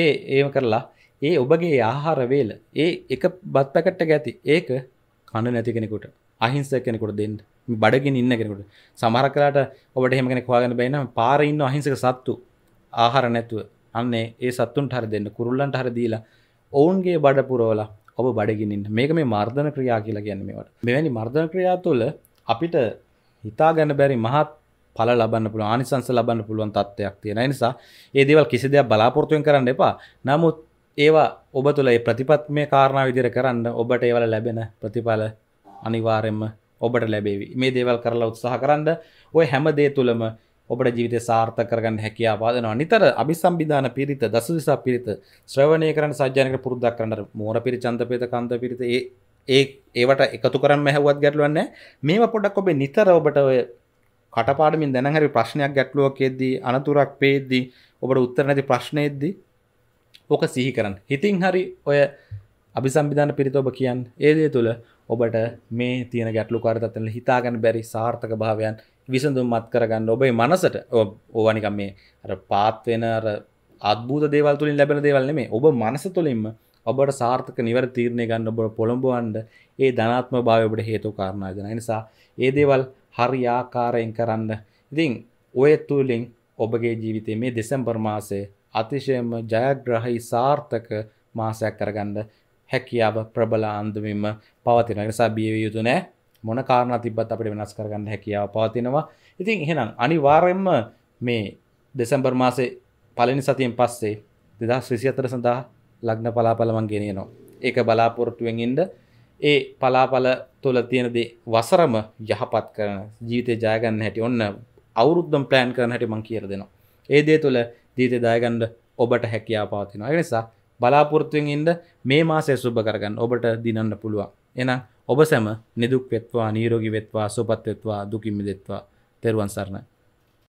ඒ ඒම කරලා ඒ ඔබගේ ආහාර වේල ඒ එක බත් පැකට්ට ගැති ඒක කණ නැති කෙනෙකුට අහිංසක කෙනෙකුට දෙන්න බඩගෙන ඉන්න කෙනෙකුට සමහර කලාට ඔබට එහෙම කෙනෙක් හොයාගෙන බැිනම් පාරේ ඉන්න අහිංසක සත්තු ආහාර නැතුව අන්නේ ඒ සත්තුන්ට හරි දෙන්න කුරුල්ලන්ට හරි දීලා ඔවුන්ගේ බඩ පුරවලා ඔබ බඩගිනින්න මේක මේ මර්ධන ක්‍රියා කියලා කියන්නේ මේවට. මෙවැනි මර්ධන ක්‍රියා තුළ අපිට හිතා ගන්න බැරි මහත් ඵල ලබන්න පුළුවන් ආනිසංස ලබන්න පුළුවන් තත්ත්වයක් තියෙන නිසා ඒ දේවල් කිසි දෙයක් බලාපොරොත්තු කරන්න එපා. නමුත් ඒවා ඔබ තුළ ඒ ප්‍රතිපත්මය කාරණා විදිහට කරන්න ඔබට ඒවල ලැබෙන ප්‍රතිඵල අනිවාරෙන්ම ඔබට ලැබේවි මේ දේවල් කරලා උත්සාහ කරන්න ඔය හැමදේ තුළම ඔබට ජීවිත සාර්ථ කරගන්න හැකියා පාදනවා නිතර අභිසම්බිධාන පිරිත දස දෙසා පිරිත ශ්‍රවණය කරන සජ්‍යනක පුරුද්දක් කරන්න මෝර පිරි චන්තපේත කන්ද පිරිත ඒ ඒ ඒවට එකතු කරන්න හැවත් ගැටලුවන්න මේම පොඩක් ඔබේ නිතර ඔබට ඔය කටපාඩමින් දැනහරි ප්‍රශ්නයක් ගැටලුවකෙද්දී අනතුරක් පේද්දී ඔබට උත්තර නැති ප්‍රශ්නයද්දී ඕක සිහි කරන්න හිතින් හරි ඔය අභිසම්බිධාන පිරිත ඔබ කියන් ඒදේ තුළ ඔබට මේ තියෙන ගැටලු කාරතත්වල හිතාගන්න බැරි සාර්ථක භාවයන් විසඳුම් මත් කරගන්න ඔබේ මනසට ඕවනිකම් මේ අර පාත්වෙන අර අත්බූත දේවල් තුළින් ලැබෙන දේවල් මේ ඔබ මනස තුළින්ම ඔබට සාර්ථක නිවර තීරණය ගන්න ඔබට පොළඹවන්ඩ ඒ ධනාත්ම භාව ඔබට හේතු කාරණාගෙන නිසා ඒ දේවල් හරි ආකාරයෙන් කරන්න ඉතින් ඔය තුළින් ඔබගේ ජීවිතේ මේ දෙසම්බර් මාසය අතිශයම ජයග්‍රහහි සාර්ථක මාසයක් කරගන්න හැකියාව ප්‍රබල අන්දමින්ම පවතින නිසා බියවිය යුතු නෑ මොන කාරණ තිබත් අපිට වෙනස් කරගන්න හැකියාව පවතිනවා ඉතින් එහෙනම් අනිවාර්යෙන්ම මේ දෙසැම්බර් මාසේ පලනි සතියෙන් පස්සේ දෙදස් විසි අතර සඳහා ලග්න පලාපලමන් ගෙනයනවා ඒක බලාපොරොට්ටුවෙන්ඉන්ඩ ඒ පලාපල තුළ තියෙනද වසරම යහපත් කරන ජීවිතය ජයගන්න හැටි ඔන්න අවුරුද්ධම් ප්ලෑන් කරන හැටි මං කියර දෙනවා ඒ දේ තුළ ජීතය දායගන්ඩ ඔබට හැකියා පාතිනවා නිසා බලාපොරත්තුවෙන් ඉන්ද මේ මාසය සුබ කරගන්න ඔබට දිනන්න පුළුවන් එනම් ඔබ සැම නිදුක් වෙත්වා නීරෝගි වෙත්වා සුපත් වෙත්වා දුකින්මි දෙත්වා තෙරුවන් සරණයි